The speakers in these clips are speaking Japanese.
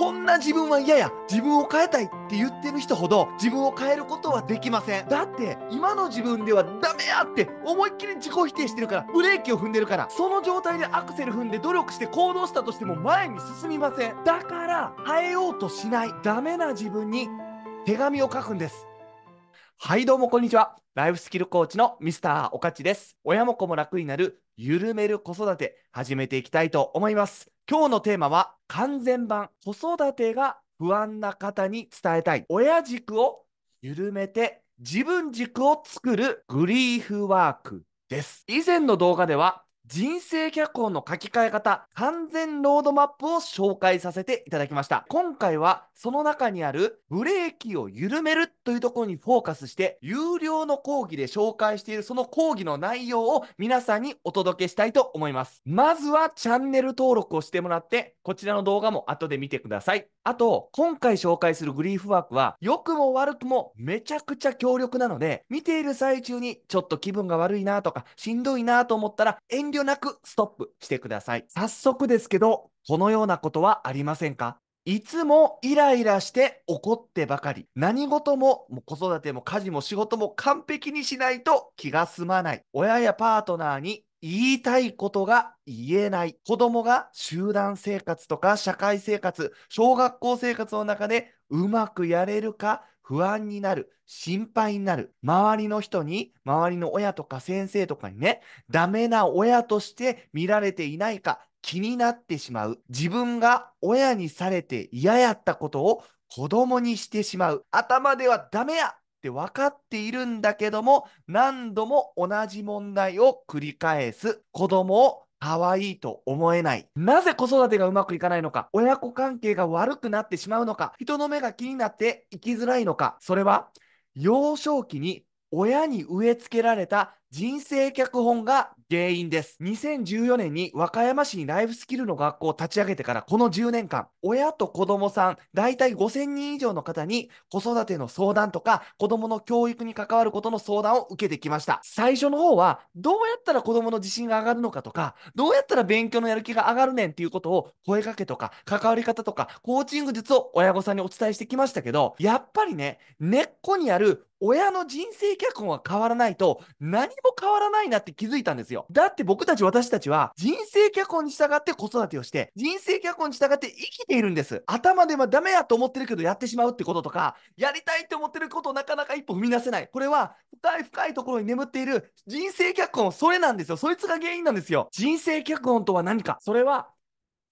こんな自分は嫌や自分を変えたいって言ってる人ほど自分を変えることはできませんだって今の自分ではダメやって思いっきり自己否定してるからブレーキを踏んでるからその状態でアクセル踏んで努力して行動したとしても前に進みませんだから変えようとしないダメな自分に手紙を書くんですはいどうもこんにちはライフスキルコーチのミスターおかちです親も子も楽になる緩める子育て始めていきたいと思います今日のテーマは完全版子育てが不安な方に伝えたい親軸を緩めて自分軸を作るグリーフワークです以前の動画では人生脚本の書き換え方完全ロードマップを紹介させていただきました今回はその中にあるブレーキを緩めるというところにフォーカスして、有料の講義で紹介しているその講義の内容を皆さんにお届けしたいと思います。まずはチャンネル登録をしてもらって、こちらの動画も後で見てください。あと、今回紹介するグリーフワークは、良くも悪くもめちゃくちゃ強力なので、見ている最中にちょっと気分が悪いなとか、しんどいなと思ったら、遠慮なくストップしてください。早速ですけど、このようなことはありませんかいつもイライラして怒ってばかり。何事もも子育ても家事も仕事も完璧にしないと気が済まない。親やパートナーに言いたいことが言えない。子供が集団生活とか社会生活、小学校生活の中でうまくやれるか不安になる、心配になる、周りの人に、周りの親とか先生とかにね、ダメな親として見られていないか、気になってしまう、自分が親にされて嫌やったことを子供にしてしまう、頭ではダメやって分かっているんだけども、何度も同じ問題を繰り返す、子供を可愛いと思えない。なぜ子育てがうまくいかないのか、親子関係が悪くなってしまうのか、人の目が気になって生きづらいのか、それは幼少期に親に植え付けられた人生脚本が原因です。2014年に和歌山市にライフスキルの学校を立ち上げてからこの10年間、親と子供さん、大体5000人以上の方に子育ての相談とか子供の教育に関わることの相談を受けてきました。最初の方は、どうやったら子供の自信が上がるのかとか、どうやったら勉強のやる気が上がるねんっていうことを声かけとか、関わり方とか、コーチング術を親御さんにお伝えしてきましたけど、やっぱりね、根っこにある親の人生脚本は変わらないと何も変わらないなって気づいたんですよ。よ。だって僕たち私たちは人生脚本に従って子育てをして、人生脚本に従って生きているんです。頭ではダメやと思ってるけどやってしまうってこととか、やりたいって思ってることをなかなか一歩踏み出せない。これは深い深いところに眠っている人生脚本、それなんですよ。そいつが原因なんですよ。人生脚本とは何かそれは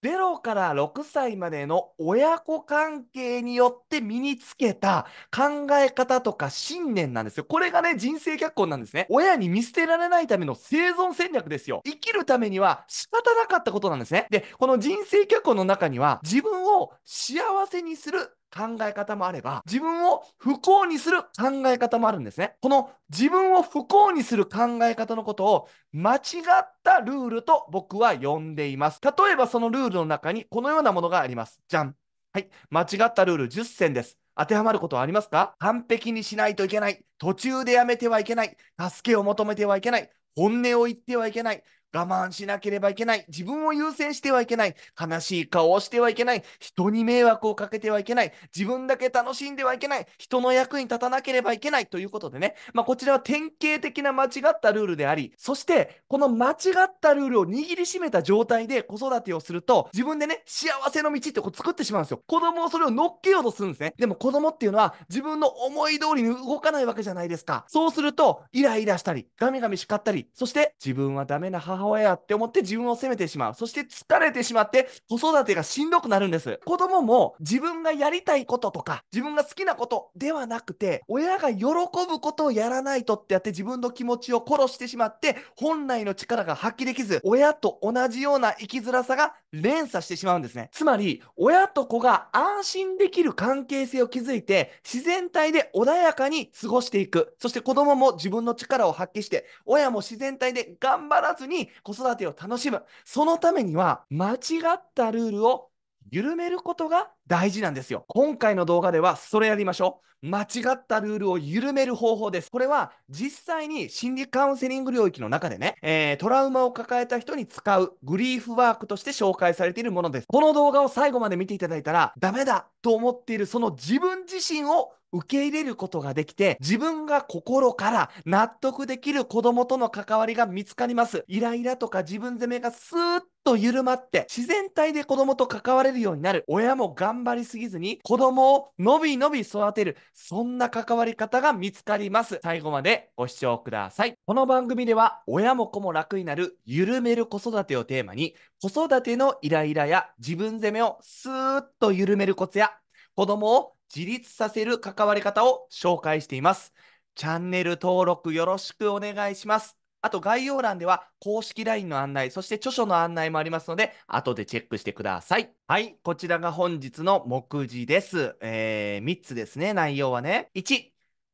ロから6歳までの親子関係によって身につけた考え方とか信念なんですよ。これがね、人生脚本なんですね。親に見捨てられないための生存戦略ですよ。生きるためには仕方なかったことなんですね。で、この人生脚本の中には自分を幸せにする考え方もあれば、自分を不幸にする考え方もあるんですね。この自分を不幸にする考え方のことを間違ったルールと僕は呼んでいます。例えばそのルールの中にこのようなものがあります。じゃん。はい。間違ったルール10選です。当てはまることはありますか完璧にしないといけない。途中でやめてはいけない。助けを求めてはいけない。本音を言ってはいけない。我慢しなければいけない。自分を優先してはいけない。悲しい顔をしてはいけない。人に迷惑をかけてはいけない。自分だけ楽しんではいけない。人の役に立たなければいけない。ということでね。まあ、こちらは典型的な間違ったルールであり、そして、この間違ったルールを握りしめた状態で子育てをすると、自分でね、幸せの道ってこう作ってしまうんですよ。子供をそれを乗っけようとするんですね。でも子供っていうのは、自分の思い通りに動かないわけじゃないですか。そうすると、イライラしたり、ガミガミ叱ったり、そして、自分はダメな母母親って思って自分を責めてしまう。そして疲れてしまって子育てがしんどくなるんです。子供も自分がやりたいこととか自分が好きなことではなくて親が喜ぶことをやらないとってやって自分の気持ちを殺してしまって本来の力が発揮できず親と同じような生きづらさが連鎖してしまうんですね。つまり親と子が安心できる関係性を築いて自然体で穏やかに過ごしていく。そして子供も自分の力を発揮して親も自然体で頑張らずに子育てを楽しむ。そのためには、間違ったルールを緩めることが大事なんですよ。今回の動画ではそれやりましょう。間違ったルールを緩める方法です。これは実際に心理カウンセリング領域の中でね、えー、トラウマを抱えた人に使うグリーフワークとして紹介されているものです。この動画を最後まで見ていただいたら、ダメだと思っているその自分自身を受け入れることができて、自分が心から納得できる子供との関わりが見つかります。イライラとか自分責めがスーッと緩まって、自然体で子供と関われるようになる。親も頑張りすぎずに、子供をのびのび育てる。そんな関わり方が見つかります。最後までご視聴ください。この番組では、親も子も楽になる、緩める子育てをテーマに、子育てのイライラや自分責めをスーッと緩めるコツや、子供を自立させる関わり方を紹介しています。チャンネル登録よろしくお願いします。あと概要欄では公式 LINE の案内、そして著書の案内もありますので、後でチェックしてください。はい、こちらが本日の目次です。えー、3つですね、内容はね。1、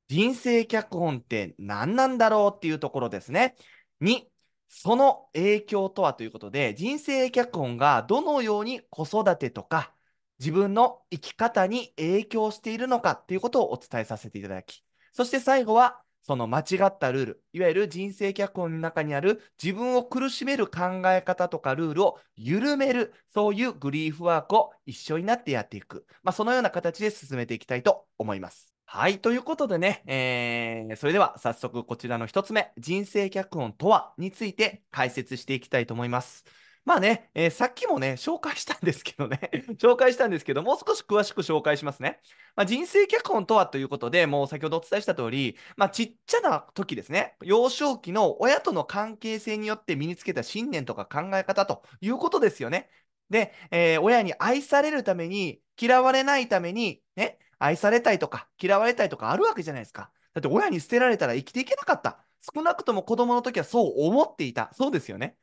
人生脚本って何なんだろうっていうところですね。2、その影響とはということで、人生脚本がどのように子育てとか自分の生き方に影響しているのかということをお伝えさせていただき、そして最後は、その間違ったルール、いわゆる人生脚本の中にある自分を苦しめる考え方とかルールを緩める、そういうグリーフワークを一緒になってやっていく、まあ、そのような形で進めていきたいと思います。はい。ということでね、えー、それでは早速こちらの1つ目、人生脚本とはについて解説していきたいと思います。まあね、えー、さっきもね、紹介したんですけどね、紹介したんですけど、もう少し詳しく紹介しますね。まあ、人生脚本とはということで、もう先ほどお伝えした通り、まあ、ちっちゃな時ですね、幼少期の親との関係性によって身につけた信念とか考え方ということですよね。で、えー、親に愛されるために、嫌われないために、ね、愛されたいとか、嫌われたいとかあるわけじゃないですか。だって親に捨てられたら生きていけなかった。少なくとも子供の時はそう思っていた。そうですよね。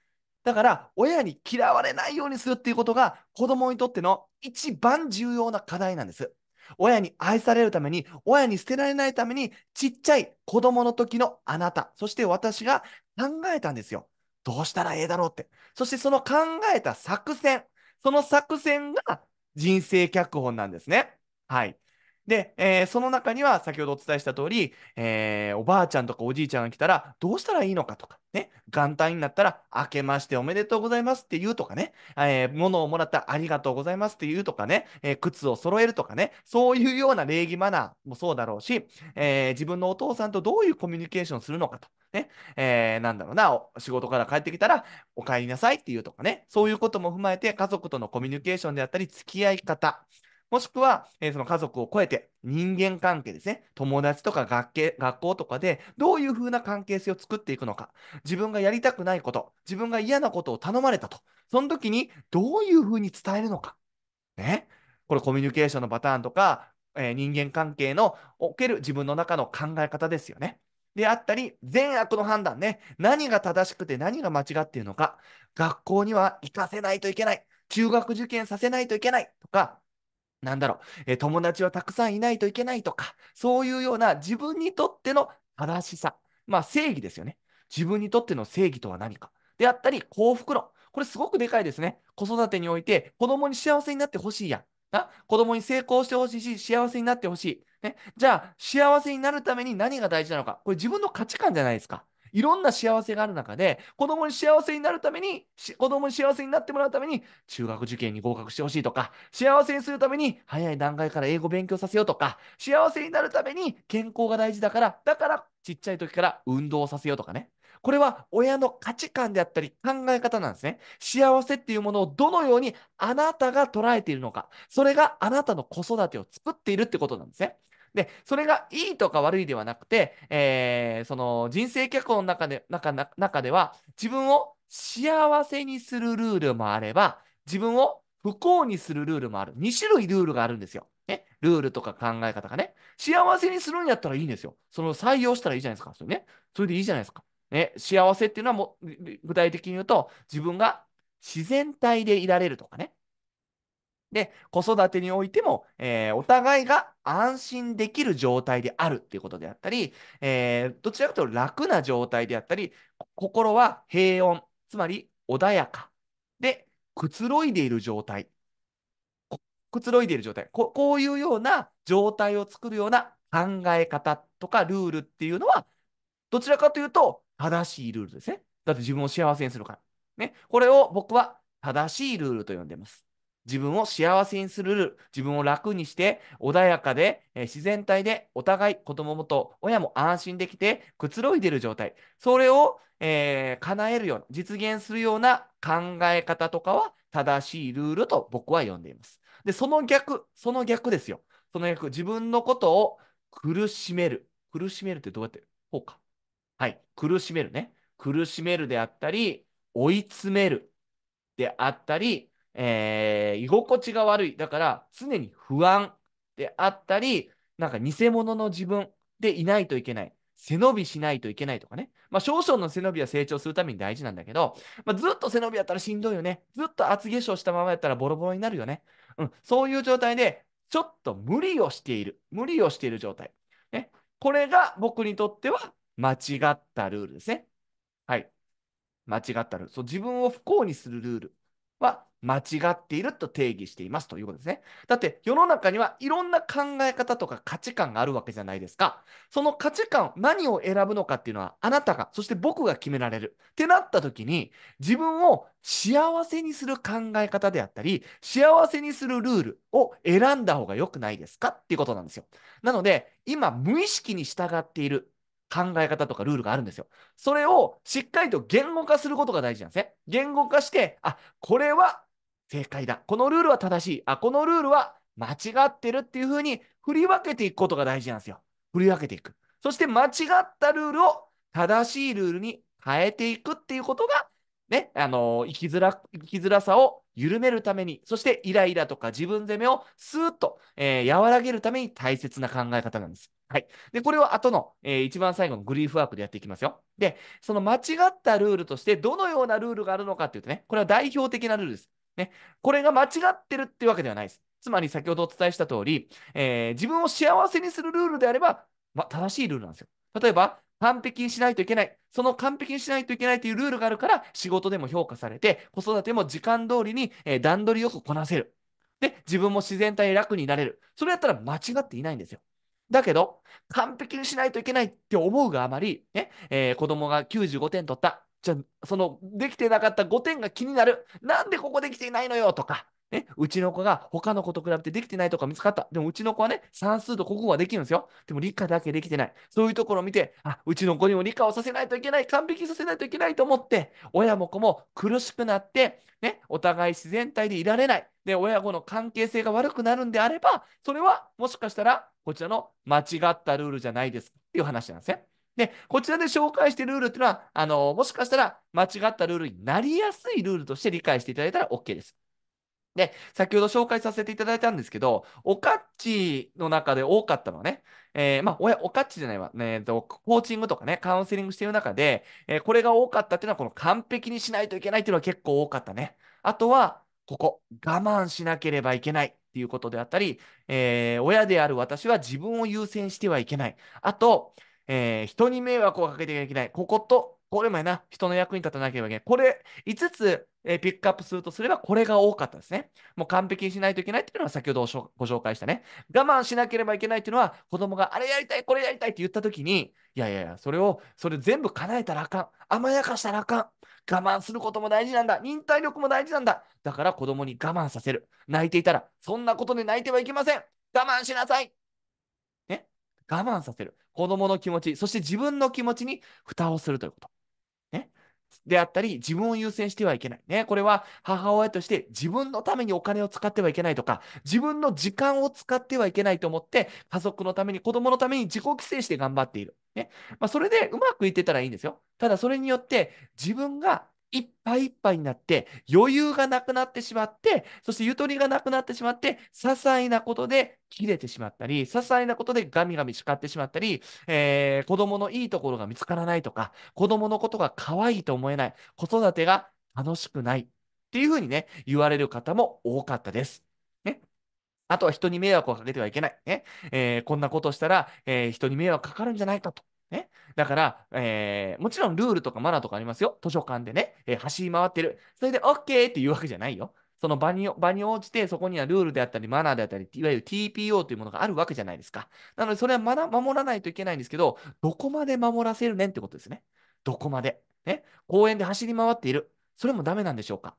だから、親に嫌われないようにするっていうことが、子供にとっての一番重要な課題なんです。親に愛されるために、親に捨てられないために、ちっちゃい子供の時のあなた、そして私が考えたんですよ。どうしたらええだろうって。そしてその考えた作戦、その作戦が人生脚本なんですね。はい。で、えー、その中には先ほどお伝えした通り、えー、おばあちゃんとかおじいちゃんが来たらどうしたらいいのかとか、ね、元旦になったら明けましておめでとうございますって言うとかね、えー、物をもらったらありがとうございますって言うとかね、えー、靴を揃えるとかね、そういうような礼儀マナーもそうだろうし、えー、自分のお父さんとどういうコミュニケーションするのかと。ね、えー、なんだろうな、仕事から帰ってきたら、お帰りなさいっていうとかね、そういうことも踏まえて、家族とのコミュニケーションであったり、付き合い方、もしくは、えー、その家族を超えて人間関係ですね。友達とか学系学校とかでどういう風な関係性を作っていくのか。自分がやりたくないこと、自分が嫌なことを頼まれたと。その時にどういう風に伝えるのか。ね。これコミュニケーションのパターンとか、えー、人間関係のおける自分の中の考え方ですよね。であったり、善悪の判断ね。何が正しくて何が間違っているのか。学校には行かせないといけない。中学受験させないといけないとか、なんだろう、え友達はたくさんいないといけないとか、そういうような自分にとっての正しさ、まあ正義ですよね。自分にとっての正義とは何か。であったり、幸福論。これすごくでかいですね。子育てにおいて、子供に幸せになってほしいやん。な子供に成功してほしいし、幸せになってほしい。ね、じゃあ、幸せになるために何が大事なのか。これ自分の価値観じゃないですか。いろんな幸せがある中で、子供に幸せになるために、子供に幸せになってもらうために、中学受験に合格してほしいとか、幸せにするために、早い段階から英語勉強させようとか、幸せになるために健康が大事だから、だから、ちっちゃい時から運動をさせようとかね。これは親の価値観であったり考え方なんですね。幸せっていうものをどのようにあなたが捉えているのか、それがあなたの子育てを作っているってことなんですね。で、それがいいとか悪いではなくて、えー、その人生脚本の中で中中では、自分を幸せにするルールもあれば、自分を不幸にするルールもある。2種類ルールがあるんですよ。ね、ルールとか考え方がね。幸せにするんやったらいいんですよ。その採用したらいいじゃないですか。それね。それでいいじゃないですか。ね、幸せっていうのはも具体的に言うと、自分が自然体でいられるとかね。で、子育てにおいても、えー、お互いが安心できる状態であるっていうことであったり、えー、どちらかというと楽な状態であったり、心は平穏、つまり穏やかで、くつろいでいる状態。くつろいでいる状態こ。こういうような状態を作るような考え方とかルールっていうのは、どちらかというと正しいルールですね。だって自分を幸せにするから。ね、これを僕は正しいルールと呼んでます。自分を幸せにする、自分を楽にして、穏やかで、えー、自然体で、お互い子供もと親も安心できて、くつろいでる状態。それを、えー、叶えるような、実現するような考え方とかは正しいルールと僕は呼んでいます。で、その逆、その逆ですよ。その逆、自分のことを苦しめる。苦しめるってどうやってこうか。はい。苦しめるね。苦しめるであったり、追い詰めるであったり、えー、居心地が悪い。だから、常に不安であったり、なんか偽物の自分でいないといけない。背伸びしないといけないとかね。まあ、少々の背伸びは成長するために大事なんだけど、まあ、ずっと背伸びやったらしんどいよね。ずっと厚化粧したままやったらボロボロになるよね。うん、そういう状態で、ちょっと無理をしている。無理をしている状態。ね。これが僕にとっては間違ったルールですね。はい。間違ったルール。そう、自分を不幸にするルールは間違っていると定義していますということですね。だって世の中にはいろんな考え方とか価値観があるわけじゃないですか。その価値観、何を選ぶのかっていうのはあなたが、そして僕が決められる。ってなった時に自分を幸せにする考え方であったり、幸せにするルールを選んだ方が良くないですかっていうことなんですよ。なので今無意識に従っている考え方とかルールがあるんですよ。それをしっかりと言語化することが大事なんですね。言語化して、あ、これは正解だ。このルールは正しい。あ、このルールは間違ってるっていうふうに振り分けていくことが大事なんですよ。振り分けていく。そして間違ったルールを正しいルールに変えていくっていうことが、ね、あの生きづら、生きづらさを緩めるために、そしてイライラとか自分責めをスーッと、えー、和らげるために大切な考え方なんです。はい。で、これを後の、えー、一番最後のグリーフワークでやっていきますよ。で、その間違ったルールとして、どのようなルールがあるのかっていうとね、これは代表的なルールです。ね、これが間違ってるっていうわけではないです。つまり先ほどお伝えした通り、えー、自分を幸せにするルールであれば、まあ、正しいルールなんですよ。例えば、完璧にしないといけない。その完璧にしないといけないというルールがあるから、仕事でも評価されて、子育ても時間通りに、え段取りよくこなせる。で、自分も自然体楽になれる。それやったら間違っていないんですよ。だけど、完璧にしないといけないって思うがあまり、ね、えー、子供が95点取った。じゃあ、その、できてなかった5点が気になる。なんでここできていないのよとか、ね、うちの子が他の子と比べてできてないとか見つかった。でもうちの子はね、算数と国語はできるんですよ。でも理科だけできてない。そういうところを見て、あ、うちの子にも理科をさせないといけない、完璧させないといけないと思って、親も子も苦しくなって、ね、お互い自然体でいられない。で、親子の関係性が悪くなるんであれば、それはもしかしたら、こちらの間違ったルールじゃないですっていう話なんですね。で、こちらで紹介しているルールっていうのは、あの、もしかしたら間違ったルールになりやすいルールとして理解していただいたら OK です。で、先ほど紹介させていただいたんですけど、おかっちの中で多かったのはね、えー、まあ、おおかっちじゃないわ、ね、えー、と、コーチングとかね、カウンセリングしている中で、えー、これが多かったっていうのは、この完璧にしないといけないっていうのは結構多かったね。あとは、ここ、我慢しなければいけないっていうことであったり、えー、親である私は自分を優先してはいけない。あと、えー、人に迷惑をかけてはいけない。ここと、これもやな、人の役に立たなければいけない。これ、5つ、えー、ピックアップするとすれば、これが多かったですね。もう完璧にしないといけないっていうのは、先ほどご紹介したね。我慢しなければいけないっていうのは、子供があれやりたい、これやりたいって言ったときに、いやいやいや、それを、それ全部叶えたらあかん。甘やかしたらあかん。我慢することも大事なんだ。忍耐力も大事なんだ。だから子供に我慢させる。泣いていたら、そんなことで泣いてはいけません。我慢しなさい。ね。我慢させる。子供の気持ち、そして自分の気持ちに蓋をするということ。ね。であったり、自分を優先してはいけない。ね。これは母親として自分のためにお金を使ってはいけないとか、自分の時間を使ってはいけないと思って、家族のために、子供のために自己規制して頑張っている。ね。まあ、それでうまくいってたらいいんですよ。ただ、それによって自分がいっぱいいっぱいになって余裕がなくなってしまって、そしてゆとりがなくなってしまって、些細なことで切れてしまったり、些細なことでガミガミ叱ってしまったり、えー、子供のいいところが見つからないとか、子供のことが可愛いと思えない、子育てが楽しくないっていうふうにね、言われる方も多かったです。ね、あとは人に迷惑をかけてはいけない。ねえー、こんなことしたら、えー、人に迷惑かかるんじゃないかとね、だから、えー、もちろんルールとかマナーとかありますよ。図書館でね、えー、走り回ってる。それで OK っていうわけじゃないよ。その場に場に応じて、そこにはルールであったり、マナーであったり、いわゆる TPO というものがあるわけじゃないですか。なので、それはまだ守らないといけないんですけど、どこまで守らせるねんってことですね。どこまで。ね、公園で走り回っている。それもダメなんでしょうか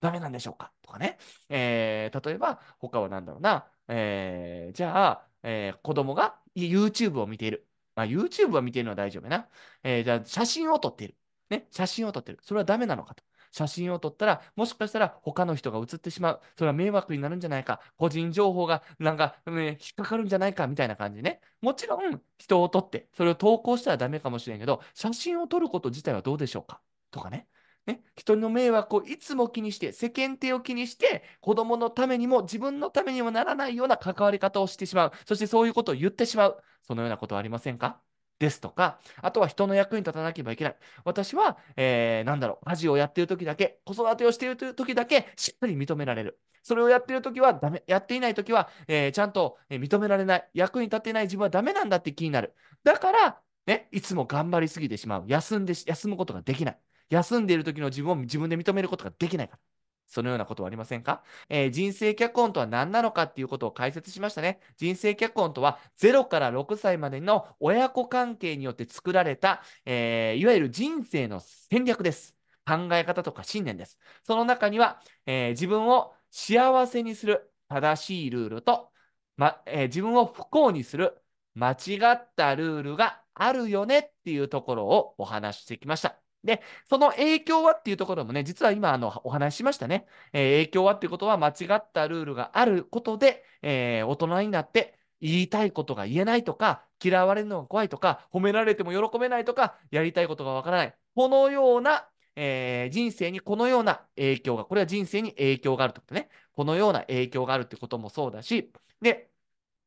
ダメなんでしょうかとかね。えー、例えば、他は何だろうな。えー、じゃあ、えー、子供が YouTube を見ている。まあ、YouTube は見てるのは大丈夫やな。えー、じゃあ、写真を撮ってる。ね、写真を撮ってる。それはダメなのかと。写真を撮ったら、もしかしたら他の人が写ってしまう。それは迷惑になるんじゃないか。個人情報がなんか、ね、引っかかるんじゃないかみたいな感じね。もちろん人を撮って、それを投稿したらダメかもしれんけど、写真を撮ること自体はどうでしょうかとかね。ね、人の迷惑をいつも気にして、世間体を気にして、子供のためにも自分のためにもならないような関わり方をしてしまう。そしてそういうことを言ってしまう。そのようなことはありませんかですとか、あとは人の役に立たなければいけない。私は、えー、なんだろう、ジオをやっている時だけ、子育てをしていると時だけ、しっかり認められる。それをやっている時はダメ、やっていない時は、えー、ちゃんと認められない。役に立っていない自分はダメなんだって気になる。だから、ね、いつも頑張りすぎてしまう。休んで、休むことができない。休んでいる時の自分を自分で認めることができないから。そのようなことはありませんか、えー、人生脚本とは何なのかっていうことを解説しましたね。人生脚本とは0から6歳までの親子関係によって作られた、えー、いわゆる人生の戦略です。考え方とか信念です。その中には、えー、自分を幸せにする正しいルールと、まえー、自分を不幸にする間違ったルールがあるよねっていうところをお話してきました。で、その影響はっていうところもね、実は今あのお話ししましたね。えー、影響はっていうことは間違ったルールがあることで、えー、大人になって言いたいことが言えないとか、嫌われるのが怖いとか、褒められても喜べないとか、やりたいことがわからない。このような、えー、人生にこのような影響が、これは人生に影響があるってことね。このような影響があるってこともそうだし、で、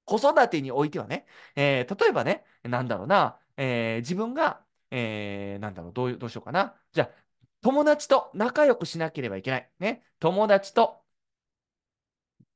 子育てにおいてはね、えー、例えばね、なんだろうな、えー、自分がえー、なんだろうどう、どうしようかな。じゃあ、友達と仲良くしなければいけない。ね、友達と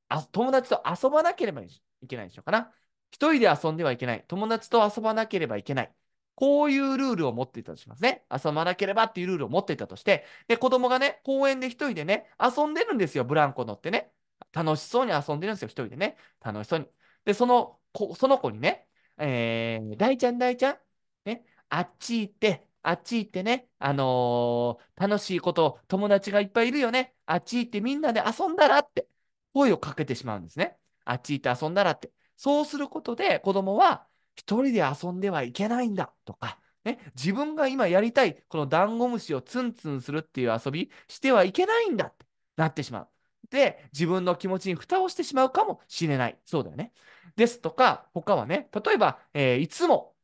あ、友達と遊ばなければいけないでしょうかな。一人で遊んではいけない。友達と遊ばなければいけない。こういうルールを持っていたとしますね。遊ばなければっていうルールを持っていたとして、で、子供がね、公園で一人でね、遊んでるんですよ、ブランコ乗ってね。楽しそうに遊んでるんですよ、一人でね。楽しそうに。で、その子、その子にね、えー、大ちゃん、大ちゃん、ね、あっち行って、あっち行ってね、あのー、楽しいこと、友達がいっぱいいるよね。あっち行ってみんなで遊んだらって、声をかけてしまうんですね。あっち行って遊んだらって。そうすることで子供は、一人で遊んではいけないんだとか、ね、自分が今やりたい、このダンゴムシをツンツンするっていう遊び、してはいけないんだってなってしまう。で、自分の気持ちに蓋をしてしまうかもしれない。そうだよね。ですとか、他はね、例えば、えー、いつも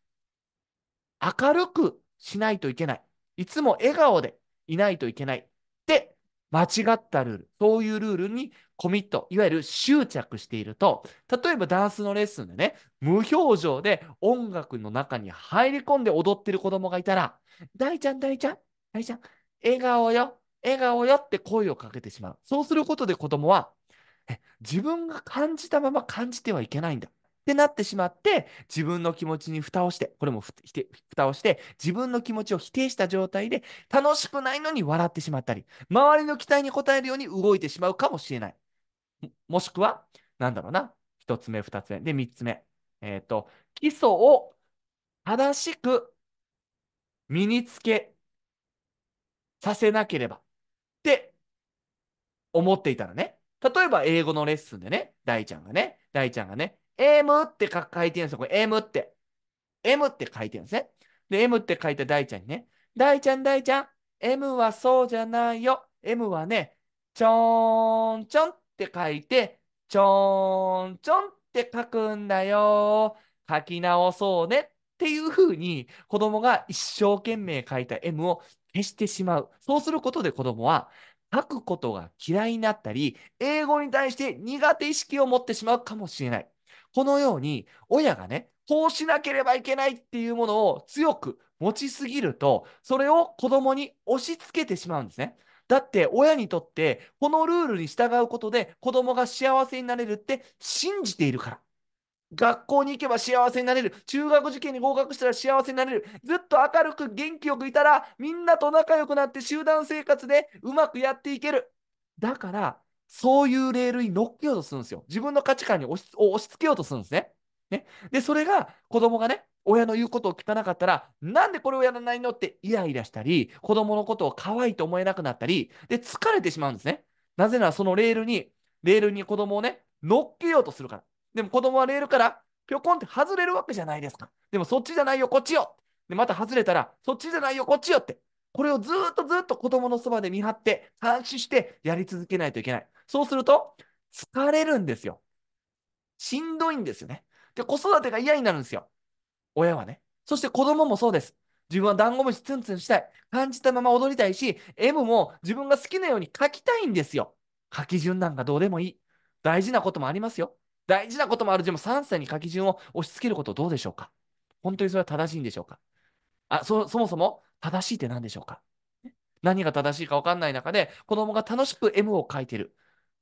明るくしないといけない。いつも笑顔でいないといけない。で、間違ったルール、そういうルールにコミット、いわゆる執着していると、例えばダンスのレッスンでね、無表情で音楽の中に入り込んで踊ってる子供がいたら、大ちゃん、大ちゃん、大ちゃん、笑顔よ、笑顔よって声をかけてしまう。そうすることで子供は、自分が感じたまま感じてはいけないんだ。ってなってしまって、自分の気持ちに蓋をして、これも蓋をして、自分の気持ちを否定した状態で、楽しくないのに笑ってしまったり、周りの期待に応えるように動いてしまうかもしれない。もしくは、なんだろうな、一つ目、二つ目、で、三つ目。えっ、ー、と、基礎を正しく身につけさせなければって思っていたらね、例えば英語のレッスンでね、大ちゃんがね、大ちゃんがね、M って書いてるんですよ。これ M って。M って書いてるんですね。で、M って書いた大ちゃんにね、大ちゃん、大ちゃん、M はそうじゃないよ。M はね、ちょーんちょんって書いて、ちょーんちょんって書くんだよ。書き直そうねっていうふうに子供が一生懸命書いた M を消してしまう。そうすることで子供は書くことが嫌いになったり、英語に対して苦手意識を持ってしまうかもしれない。このように親がね、こうしなければいけないっていうものを強く持ちすぎると、それを子供に押し付けてしまうんですね。だって親にとってこのルールに従うことで子供が幸せになれるって信じているから。学校に行けば幸せになれる。中学受験に合格したら幸せになれる。ずっと明るく元気よくいたらみんなと仲良くなって集団生活でうまくやっていける。だからそういうレールに乗っけようとするんですよ。自分の価値観に押し押し付けようとするんですね。ねで、それが子供がね、親の言うことを聞かなかったら、なんでこれをやらないのってイライラしたり、子供のことを可愛いと思えなくなったり、で、疲れてしまうんですね。なぜならそのレールに、レールに子供をね、乗っけようとするから。でも子供はレールからぴょこんって外れるわけじゃないですか。でもそっちじゃないよ、こっちよ。で、また外れたら、そっちじゃないよ、こっちよって。これをずっとずっと子供のそばで見張って、監視してやり続けないといけない。そうすると、疲れるんですよ。しんどいんですよね。で、子育てが嫌になるんですよ。親はね。そして子供もそうです。自分はダンゴムシツンツンしたい。感じたまま踊りたいし、M も自分が好きなように書きたいんですよ。書き順なんかどうでもいい。大事なこともありますよ。大事なこともある。でも3歳に書き順を押し付けることどうでしょうか本当にそれは正しいんでしょうかあそそもそも正しいって何でしょうか何が正しいか分かんない中で、子供が楽しく M を書いてる。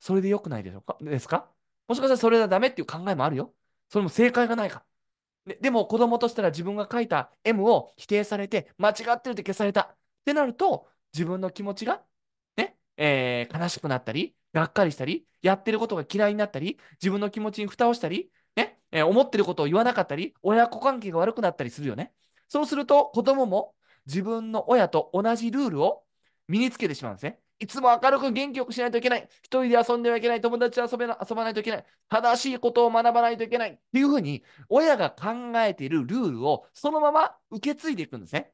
それで良くないでしょうかですかもしかしたらそれはダメっていう考えもあるよ。それも正解がないかでも子供としたら自分が書いた M を否定されて、間違ってるって消された。ってなると、自分の気持ちが、ね、えー、悲しくなったり、がっかりしたり、やってることが嫌いになったり、自分の気持ちに蓋をしたり、ね、えー、思ってることを言わなかったり、親子関係が悪くなったりするよね。そうすると、子供も自分の親と同じルールを身につけてしまうんですね。いつも明るく元気よくしないといけない。一人で遊んではいけない。友達と遊べな遊ばないといけない。正しいことを学ばないといけない。っていうふうに、親が考えているルールをそのまま受け継いでいくんですね。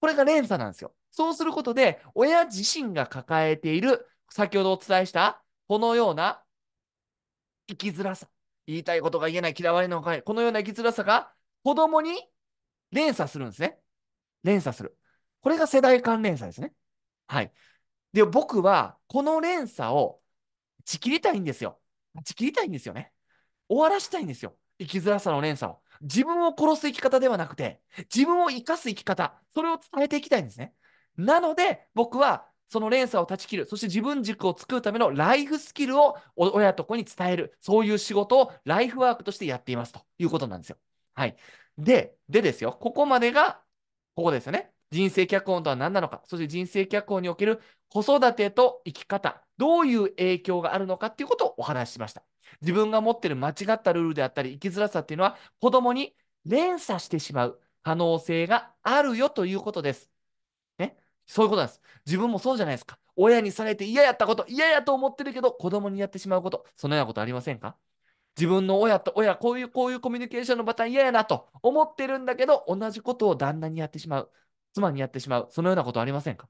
これが連鎖なんですよ。そうすることで、親自身が抱えている、先ほどお伝えした、このような生きづらさ。言いたいことが言えない、嫌われのかい。このような生きづらさが、子供に連鎖するんですね。連鎖する。これが世代間連鎖ですね。はい。で、僕はこの連鎖を打ち切りたいんですよ。打ち切りたいんですよね。終わらしたいんですよ。生きづらさの連鎖を。自分を殺す生き方ではなくて、自分を生かす生き方、それを伝えていきたいんですね。なので、僕はその連鎖を断ち切る、そして自分軸を作るためのライフスキルを親と子に伝える、そういう仕事をライフワークとしてやっていますということなんですよ。はい。で、でですよ、ここまでが、ここですよね。人生脚本とは何なのか、そして人生脚本における子育てと生き方、どういう影響があるのかっていうことをお話ししました。自分が持っている間違ったルールであったり、生きづらさっていうのは、子供に連鎖してしまう可能性があるよということです。ね。そういうことなんです。自分もそうじゃないですか。親にされて嫌やったこと、嫌やと思ってるけど、子供にやってしまうこと、そのようなことありませんか自分の親と親、こういう、こういうコミュニケーションのパターン嫌やなと思ってるんだけど、同じことを旦那にやってしまう、妻にやってしまう、そのようなことありませんか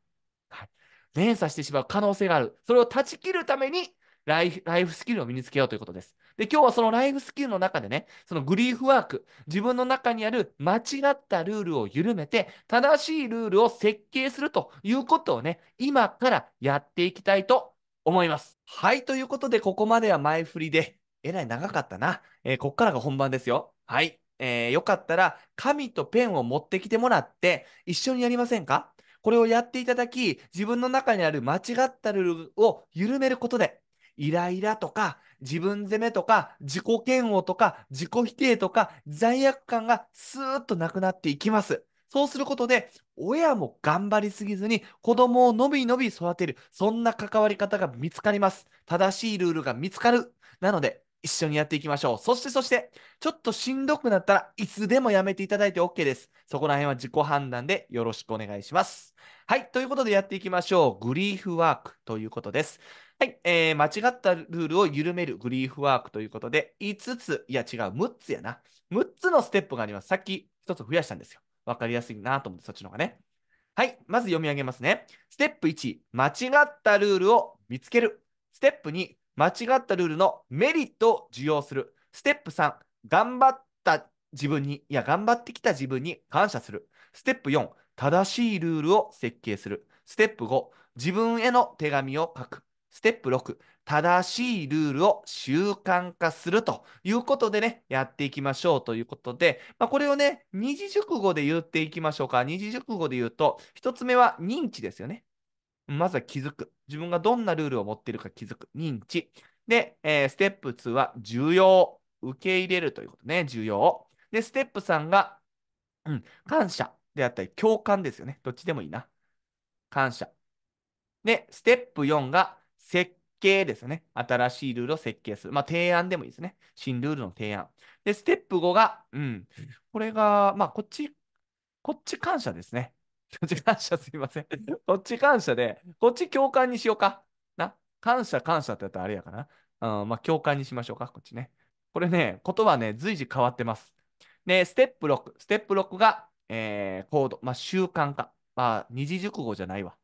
はい。連鎖してしまう可能性がある。それを断ち切るためにライフ、ライフスキルを身につけようということです。で、今日はそのライフスキルの中でね、そのグリーフワーク、自分の中にある間違ったルールを緩めて、正しいルールを設計するということをね、今からやっていきたいと思います。はい、ということで、ここまでは前振りで、えらい長かったな。えー、こっからが本番ですよ。はい。えー、よかったら、紙とペンを持ってきてもらって、一緒にやりませんかこれをやっていただき、自分の中にある間違ったルールを緩めることで、イライラとか、自分責めとか、自己嫌悪とか、自己否定とか、罪悪感がスーッとなくなっていきます。そうすることで、親も頑張りすぎずに子供をのびのび育てる、そんな関わり方が見つかります。正しいルールが見つかる。なので、一緒にやっていきましょう。そしてそして、ちょっとしんどくなったらいつでもやめていただいて OK です。そこら辺は自己判断でよろしくお願いします。はい。ということでやっていきましょう。グリーフワークということです。はい、えー。間違ったルールを緩めるグリーフワークということで、5つ、いや違う、6つやな。6つのステップがあります。さっき1つ増やしたんですよ。わかりやすいなと思って、そっちの方がね。はい。まず読み上げますね。ステップ1、間違ったルールを見つける。ステップ2、間違ったルールのメリットを受容する。ステップ3、頑張った自分に、いや、頑張ってきた自分に感謝する。ステップ4、正しいルールを設計する。ステップ5、自分への手紙を書く。ステップ6、正しいルールを習慣化するということでね、やっていきましょうということで、まあ、これをね、二字熟語で言っていきましょうか。二字熟語で言うと、1つ目は認知ですよね。まずは気づく。自分がどんなルールを持っているか気づく。認知。で、えー、ステップ2は重要。受け入れるということね。重要。で、ステップ3が、うん、感謝であったり、共感ですよね。どっちでもいいな。感謝。で、ステップ4が設計ですよね。新しいルールを設計する。まあ、提案でもいいですね。新ルールの提案。で、ステップ5が、うん、これが、まあ、こっち、こっち感謝ですね。こっち感謝すいません。こっち感謝で、こっち共感にしようか。な。感謝感謝ってやったらあれやかな。うん、まあ共感にしましょうか、こっちね。これね、言葉ね、随時変わってます。で、ステップ6。ステップ6が、えー、ド。まあ習慣化。まあ二字熟語じゃないわ。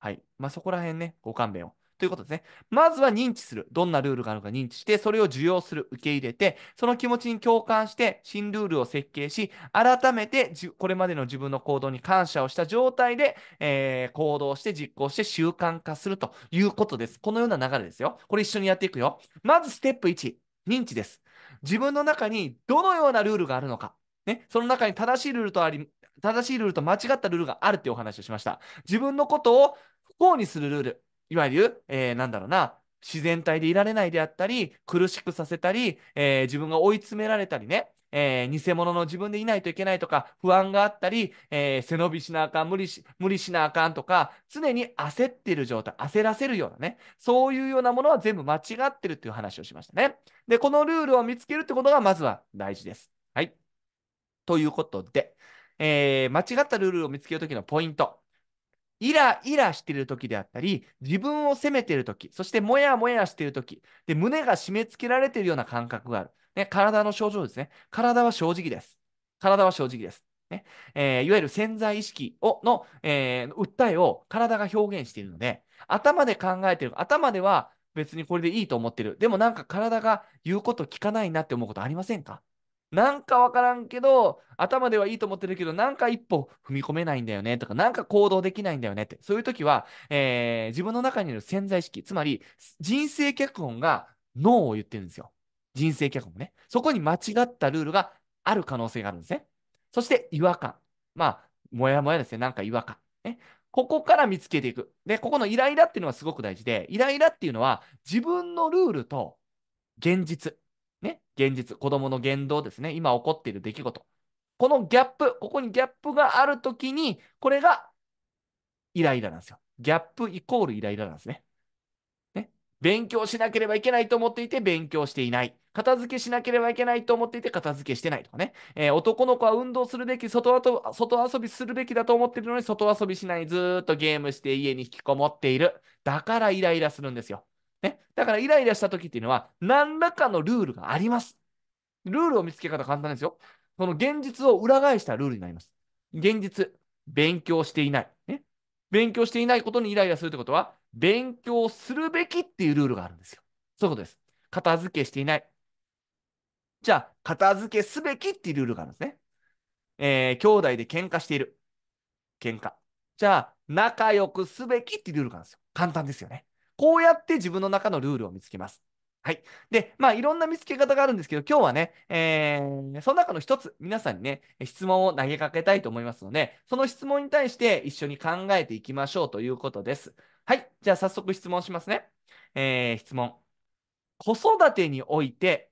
はい。まあそこら辺ね、ご勘弁を。ということですね。まずは認知する。どんなルールがあるか認知して、それを受容する、受け入れて、その気持ちに共感して、新ルールを設計し、改めてこれまでの自分の行動に感謝をした状態で、えー、行動して実行して習慣化するということです。このような流れですよ。これ一緒にやっていくよ。まずステップ1、認知です。自分の中にどのようなルールがあるのか。ね、その中に正しいルールとあり、正しいルールと間違ったルールがあるっていうお話をしました。自分のことを不幸にするルール。いわゆる、えー、なんだろうな、自然体でいられないであったり、苦しくさせたり、えー、自分が追い詰められたりね、えー、偽物の自分でいないといけないとか、不安があったり、えー、背伸びしなあかん、無理し、無理しなあかんとか、常に焦ってる状態、焦らせるようなね、そういうようなものは全部間違ってるっていう話をしましたね。で、このルールを見つけるってことがまずは大事です。はい。ということで、えー、間違ったルールを見つけるときのポイント。イライラしている時であったり、自分を責めている時、そしてもやもやしている時、で、胸が締め付けられているような感覚がある。ね、体の症状ですね。体は正直です。体は正直です。ねえー、いわゆる潜在意識をの、えー、訴えを体が表現しているので、頭で考えている、頭では別にこれでいいと思ってる。でもなんか体が言うこと聞かないなって思うことありませんかなんかわからんけど、頭ではいいと思ってるけど、なんか一歩踏み込めないんだよねとか、なんか行動できないんだよねって、そういう時は、えー、自分の中にいる潜在意識、つまり人生脚本が脳を言ってるんですよ。人生脚本ね。そこに間違ったルールがある可能性があるんですね。そして違和感。まあ、もやもやですね。なんか違和感。ね、ここから見つけていく。で、ここのイライラっていうのはすごく大事で、イライラっていうのは自分のルールと現実。ね、現実、子供の言動ですね、今起こっている出来事。このギャップ、ここにギャップがあるときに、これがイライラなんですよ。ギャップイコールイライラなんですね。ね。勉強しなければいけないと思っていて、勉強していない。片付けしなければいけないと思っていて、片付けしてないとかね。えー、男の子は運動するべき外、外遊びするべきだと思っているのに、外遊びしない、ずっとゲームして家に引きこもっている。だからイライラするんですよ。ね、だからイライラした時っていうのは、何らかのルールがあります。ルールを見つけ方簡単ですよ。その現実を裏返したルールになります。現実、勉強していない。ね、勉強していないことにイライラするってことは、勉強するべきっていうルールがあるんですよ。そういうことです。片付けしていない。じゃあ、片付けすべきっていうルールがあるんですね。えー、兄弟で喧嘩している。喧嘩。じゃあ、仲良くすべきっていうルールがあるんですよ。簡単ですよね。こうやって自分の中のルールを見つけます。はい。で、まあ、いろんな見つけ方があるんですけど、今日はね、えー、その中の一つ、皆さんにね、質問を投げかけたいと思いますので、その質問に対して一緒に考えていきましょうということです。はい。じゃあ、早速質問しますね。えー、質問。子育てにおいて、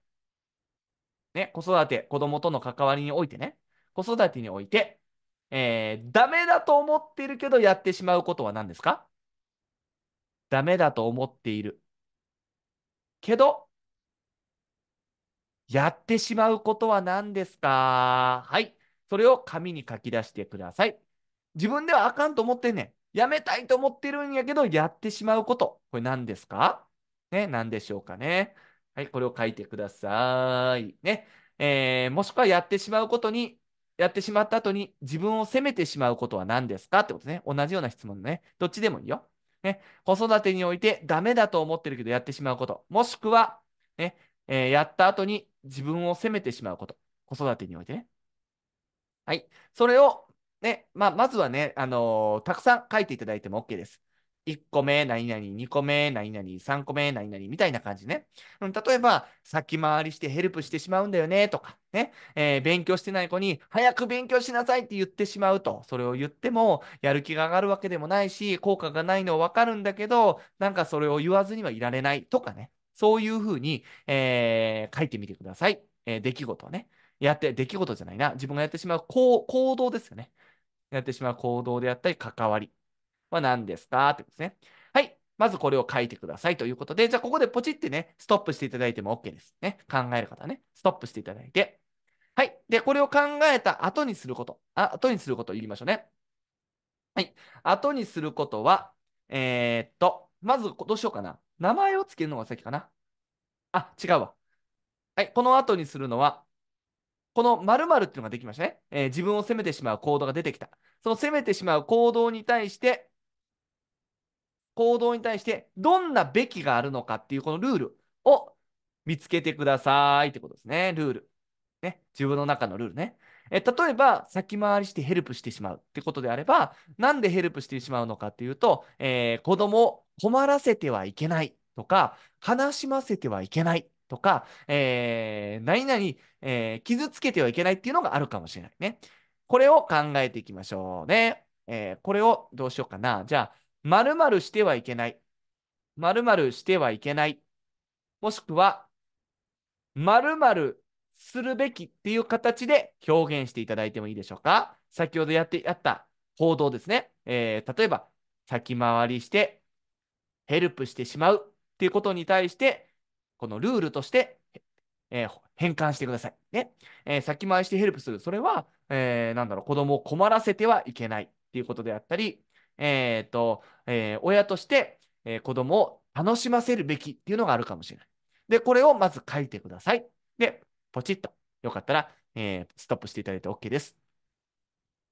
ね、子育て、子供との関わりにおいてね、子育てにおいて、えー、ダメだと思ってるけどやってしまうことは何ですかダメだと思っている。けど、やってしまうことは何ですかはい。それを紙に書き出してください。自分ではあかんと思ってんねん。やめたいと思ってるんやけど、やってしまうこと。これ何ですかね、何でしょうかね。はい、これを書いてください。ね。えー、もしくはやってしまうことに、やってしまった後に自分を責めてしまうことは何ですかってことね。同じような質問ね。どっちでもいいよ。ね、子育てにおいてダメだと思ってるけどやってしまうこと。もしくは、ね、えー、やった後に自分を責めてしまうこと。子育てにおいてね。はい。それを、ね、まあ、まずはね、あのー、たくさん書いていただいても OK です。1個目、何々、2個目、何々、3個目、何々、みたいな感じね。例えば、先回りしてヘルプしてしまうんだよね、とか、ね、えー、勉強してない子に、早く勉強しなさいって言ってしまうと、それを言っても、やる気が上がるわけでもないし、効果がないのはわかるんだけど、なんかそれを言わずにはいられないとかね。そういうふうに、えー、書いてみてください。えー、出来事ね。やって、出来事じゃないな。自分がやってしまう行動ですよね。やってしまう行動であったり、関わり。は何ですかってことですね。はい。まずこれを書いてくださいということで、じゃあここでポチってね、ストップしていただいても OK です。ね。考える方はね、ストップしていただいて。はい。で、これを考えた後にすること。あ後にすることを言いましょうね。はい。後にすることは、えー、っと、まずどうしようかな。名前を付けるのが先かな。あ、違うわ。はい。この後にするのは、この〇〇っていうのができましたね。えー、自分を責めてしまう行動が出てきた。その責めてしまう行動に対して、行動に対してどんなべきがあるのかっていうこのルールを見つけてくださいってことですね。ルール。ね。自分の中のルールね。え例えば、先回りしてヘルプしてしまうってことであれば、なんでヘルプしてしまうのかっていうと、えー、子供を困らせてはいけないとか、悲しませてはいけないとか、えー、何々、えー、傷つけてはいけないっていうのがあるかもしれないね。これを考えていきましょうね。えこれをどうしようかな。じゃあ、〇〇してはいけない。〇〇してはいけない。もしくは、〇〇するべきっていう形で表現していただいてもいいでしょうか。先ほどやってやった報道ですね。えー、例えば、先回りして、ヘルプしてしまうっていうことに対して、このルールとして、えー、変換してください。ね。えー、先回りしてヘルプする。それは、えー、なんだろう、子供を困らせてはいけないっていうことであったり、えっ、ー、と、えー、親として、えー、子供を楽しませるべきっていうのがあるかもしれない。で、これをまず書いてください。で、ポチッと。よかったら、えー、ストップしていただいて OK です。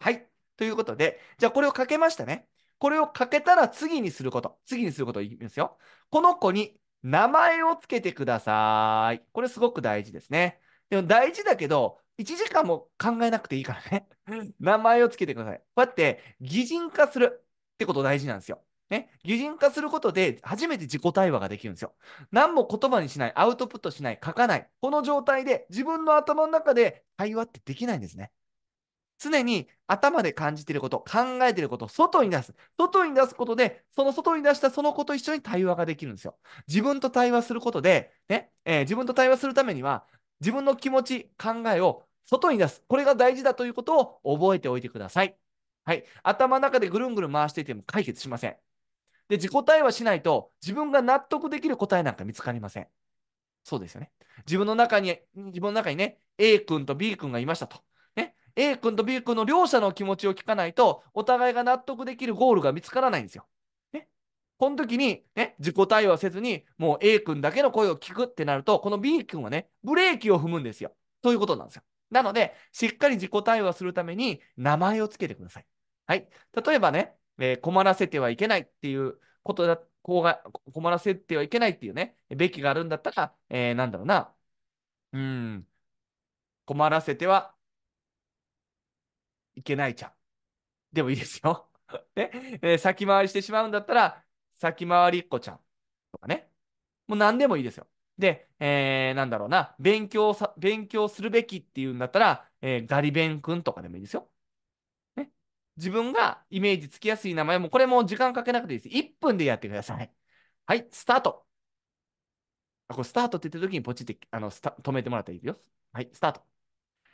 はい。ということで、じゃあこれを書けましたね。これを書けたら次にすること。次にすることを言いますよ。この子に名前をつけてください。これすごく大事ですね。でも大事だけど、1時間も考えなくていいからね。名前をつけてください。こうやって擬人化する。ってこと大事なんですよ。ね、擬人化することで初めて自己対話ができるんですよ。何も言葉にしない、アウトプットしない、書かない。この状態で自分の頭の中で会話ってできないんですね。常に頭で感じていること、考えていること、外に出す。外に出すことで、その外に出したその子と一緒に対話ができるんですよ。自分と対話することで、ねえー、自分と対話するためには、自分の気持ち、考えを外に出す。これが大事だということを覚えておいてください。はい、頭の中でぐるんぐるん回していても解決しません。で、自己対話しないと、自分が納得できる答えなんか見つかりません。そうですよね。自分の中に、自分の中にね、A 君と B 君がいましたと。ね、A 君と B 君の両者の気持ちを聞かないと、お互いが納得できるゴールが見つからないんですよ。ね、この時に、ね、自己対話せずに、もう A 君だけの声を聞くってなると、この B 君はね、ブレーキを踏むんですよ。ということなんですよ。なので、しっかり自己対話するために名前をつけてください。はい。例えばね、えー、困らせてはいけないっていうことだ、こうが、困らせてはいけないっていうね、べきがあるんだったら、えー、なんだろうな。うん。困らせてはいけないちゃん。でもいいですよ。ね、えー、先回りしてしまうんだったら、先回りっこちゃんとかね。もう何でもいいですよ。で、えー、なんだろうな、勉強さ、勉強するべきっていうんだったら、えー、ガリ弁くんとかでもいいですよ。ね。自分がイメージつきやすい名前も、これも時間かけなくていいです。1分でやってください。はい、スタート。あ、これスタートって言った時にポチって、あの、止めてもらったらいいよ。はい、スタート。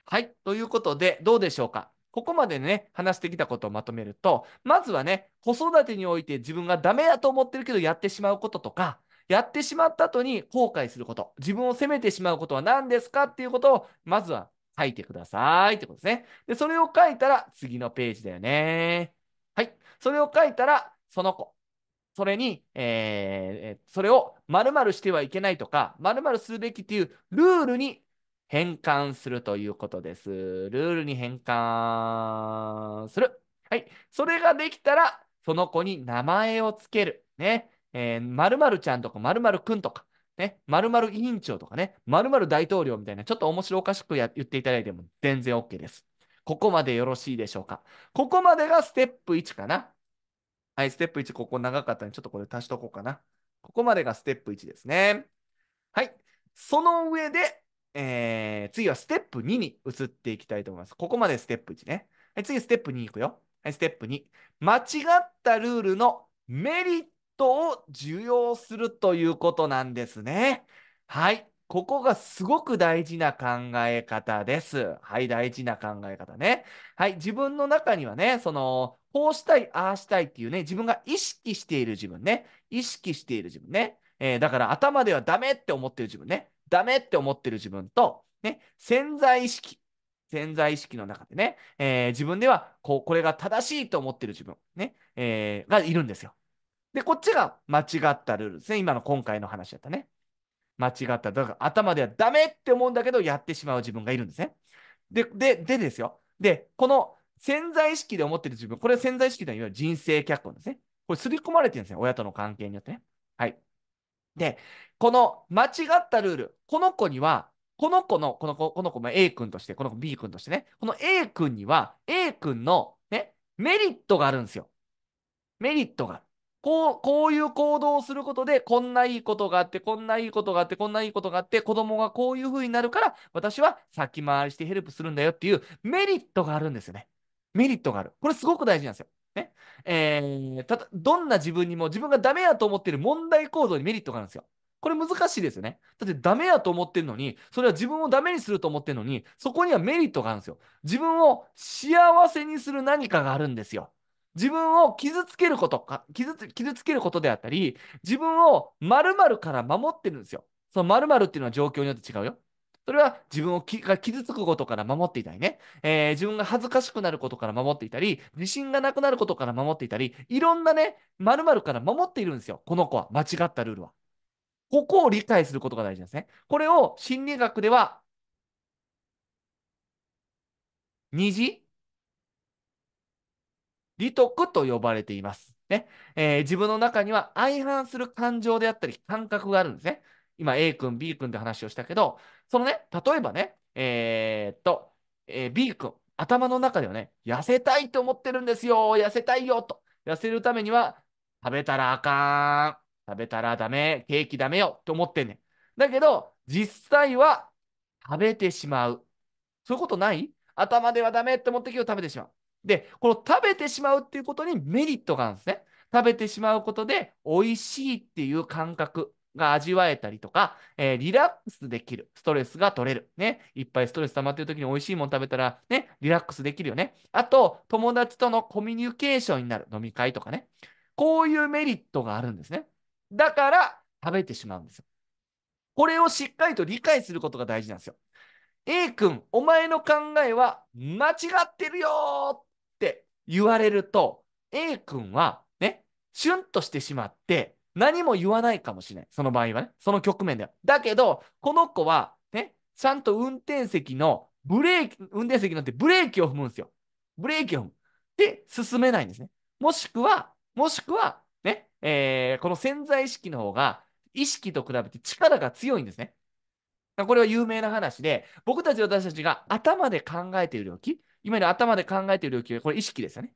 はい、ということで、どうでしょうかここまでね、話してきたことをまとめると、まずはね、子育てにおいて自分がダメだと思ってるけどやってしまうこととか、やってしまった後に後悔すること、自分を責めてしまうことは何ですかっていうことを、まずは書いてくださいってことですね。で、それを書いたら次のページだよね。はい。それを書いたら、その子。それに、えー、それを〇〇してはいけないとか、〇〇すべきっていうルールに変換するということです。ルールに変換する。はい。それができたら、その子に名前をつける。ね。える〇〇ちゃんとか〇〇くんとか、ね、〇〇委員長とかね、〇〇大統領みたいな、ちょっと面白おかしくや言っていただいても全然 OK です。ここまでよろしいでしょうか。ここまでがステップ1かな。はい、ステップ1、ここ長かったんで、ちょっとこれ足しとこうかな。ここまでがステップ1ですね。はい。その上で、えー、次はステップ2に移っていきたいと思います。ここまでステップ1ね。はい、次、ステップ2いくよ。はい、ステップ2。間違ったルールのメリットトを受容するということなんですね。はい。ここがすごく大事な考え方です。はい、大事な考え方ね。はい、自分の中にはね、その、こうしたい、ああしたいっていうね、自分が意識している自分ね。意識している自分ね。えー、だから頭ではダメって思ってる自分ね。ダメって思ってる自分と、ね、潜在意識。潜在意識の中でね、えー、自分ではこう、これが正しいと思ってる自分、ね、えー、がいるんですよ。で、こっちが間違ったルールですね。今の今回の話だったね。間違った。だから頭ではダメって思うんだけど、やってしまう自分がいるんですね。で、で、でですよ。で、この潜在意識で思ってる自分、これは潜在意識というのは人生脚本ですね。これ、刷り込まれてるんですね。親との関係によってね。はい。で、この間違ったルール、この子には、この子の、この子、この子も A 君として、この子 B 君としてね、この A 君には、A 君のね、メリットがあるんですよ。メリットがある。こう、こういう行動をすることで、こんないいことがあって、こんないいことがあって、こんないいことがあって、子供がこういう風になるから、私は先回りしてヘルプするんだよっていうメリットがあるんですよね。メリットがある。これすごく大事なんですよ。ね。えー、ただ、どんな自分にも自分がダメやと思ってる問題行動にメリットがあるんですよ。これ難しいですよね。だってダメやと思ってるのに、それは自分をダメにすると思ってるのに、そこにはメリットがあるんですよ。自分を幸せにする何かがあるんですよ。自分を傷つけることか傷つ、傷つけることであったり、自分を〇〇から守ってるんですよ。その〇〇っていうのは状況によって違うよ。それは自分をが傷つくことから守っていたりね、えー、自分が恥ずかしくなることから守っていたり、自信がなくなることから守っていたり、いろんなね、〇〇から守っているんですよ。この子は間違ったルールは。ここを理解することが大事ですね。これを心理学では、虹利得と呼ばれています。ねえー、自分の中には相反する感情であったり感覚があるんですね。今 A 君、B 君って話をしたけど、そのね、例えばね、えー、っと、えー、B 君、頭の中ではね、痩せたいと思ってるんですよ、痩せたいよと。痩せるためには、食べたらあかん、食べたらダメ、ケーキダメよって思ってんねん。だけど、実際は食べてしまう。そういうことない頭ではダメって思ってきて食べてしまう。で、この食べてしまうっていうことにメリットがあるんですね。食べてしまうことで美味しいっていう感覚が味わえたりとか、えー、リラックスできる。ストレスが取れる。ね。いっぱいストレス溜まってる時に美味しいもの食べたら、ね、リラックスできるよね。あと、友達とのコミュニケーションになる。飲み会とかね。こういうメリットがあるんですね。だから、食べてしまうんですよ。これをしっかりと理解することが大事なんですよ。A 君、お前の考えは間違ってるよ言われると、A 君はね、シュンとしてしまって、何も言わないかもしれない。その場合はね、その局面では。だけど、この子はね、ちゃんと運転席のブレーキ、運転席な乗ってブレーキを踏むんですよ。ブレーキを踏む。で、進めないんですね。もしくは、もしくは、ね、えー、この潜在意識の方が、意識と比べて力が強いんですね。これは有名な話で、僕たち私たちが頭で考えている領域、今る頭で考えている領域は、これ意識ですよね。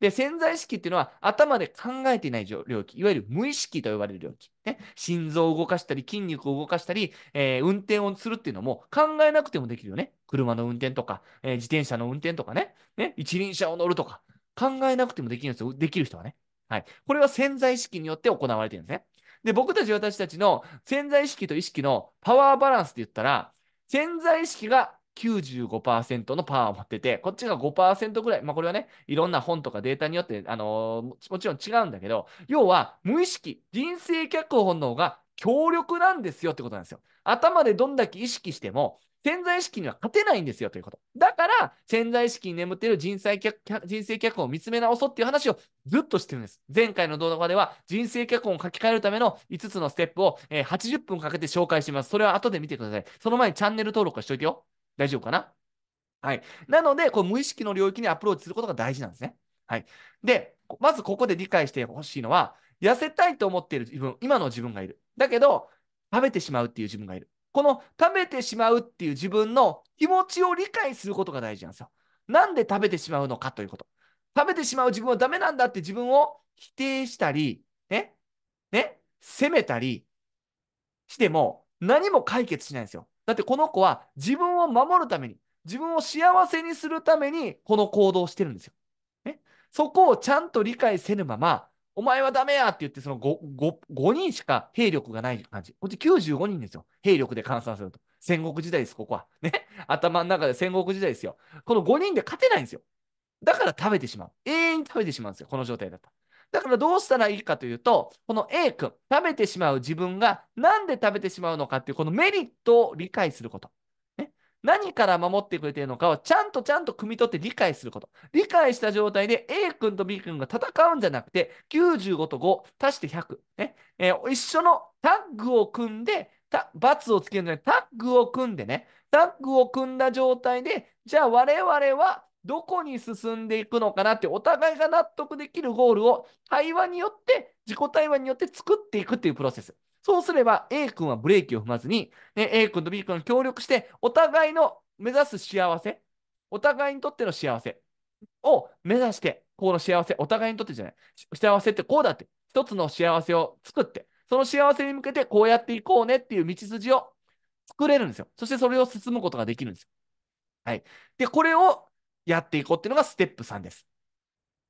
で、潜在意識っていうのは頭で考えていない領域、いわゆる無意識と呼ばれる領域。ね、心臓を動かしたり、筋肉を動かしたり、えー、運転をするっていうのも考えなくてもできるよね。車の運転とか、えー、自転車の運転とかねね、一輪車を乗るとか、考えなくてもできるんですよ。できる人はね。はい。これは潜在意識によって行われてるんですね。で、僕たち私たちの潜在意識と意識のパワーバランスって言ったら、潜在意識が95%のパワーを持ってて、こっちが5%ぐらい、まあ、これはね、いろんな本とかデータによって、あのー、もちろん違うんだけど、要は無意識、人生脚本の方が強力なんですよってことなんですよ。頭でどんだけ意識しても、潜在意識には勝てないんですよということ。だから、潜在意識に眠っている人生脚人生脚本を見つめ直そうっていう話をずっとしてるんです。前回の動画では、人生脚本を書き換えるための5つのステップを、えー、80分かけて紹介してます。それは後で見てください。その前にチャンネル登録をしておいてよ。大丈夫かなはい。なので、こう無意識の領域にアプローチすることが大事なんですね。はい。で、まずここで理解してほしいのは、痩せたいと思っている自分、今の自分がいる。だけど、食べてしまうっていう自分がいる。この食べてしまうっていう自分の気持ちを理解することが大事なんですよ。なんで食べてしまうのかということ。食べてしまう自分はダメなんだって自分を否定したり、ね、ね、責めたりしても何も解決しないんですよ。だってこの子は自分を守るために、自分を幸せにするために、この行動をしてるんですよ。ね、そこをちゃんと理解せぬまま、お前はダメやって言って、その 5, 5, 5人しか兵力がない感じ。こっち95人ですよ。兵力で換算すると。戦国時代です、ここは。ね。頭の中で戦国時代ですよ。この5人で勝てないんですよ。だから食べてしまう。永遠に食べてしまうんですよ。この状態だったら。だからどうしたらいいかというと、この A 君、食べてしまう自分がなんで食べてしまうのかっていうこのメリットを理解すること。ね、何から守ってくれているのかをちゃんとちゃんと汲み取って理解すること。理解した状態で A 君と B 君が戦うんじゃなくて、95と5足して100。ねえー、一緒のタッグを組んで、罰をつけるのにタッグを組んでね、タッグを組んだ状態で、じゃあ我々はどこに進んでいくのかなって、お互いが納得できるゴールを対話によって、自己対話によって作っていくっていうプロセス。そうすれば A 君はブレーキを踏まずに、ね、A 君と B 君が協力して、お互いの目指す幸せ、お互いにとっての幸せを目指して、この幸せ、お互いにとってじゃない。幸せってこうだって。一つの幸せを作って、その幸せに向けてこうやっていこうねっていう道筋を作れるんですよ。そしてそれを進むことができるんですよ。はい。で、これをやっていこうっていうのがステップ3です。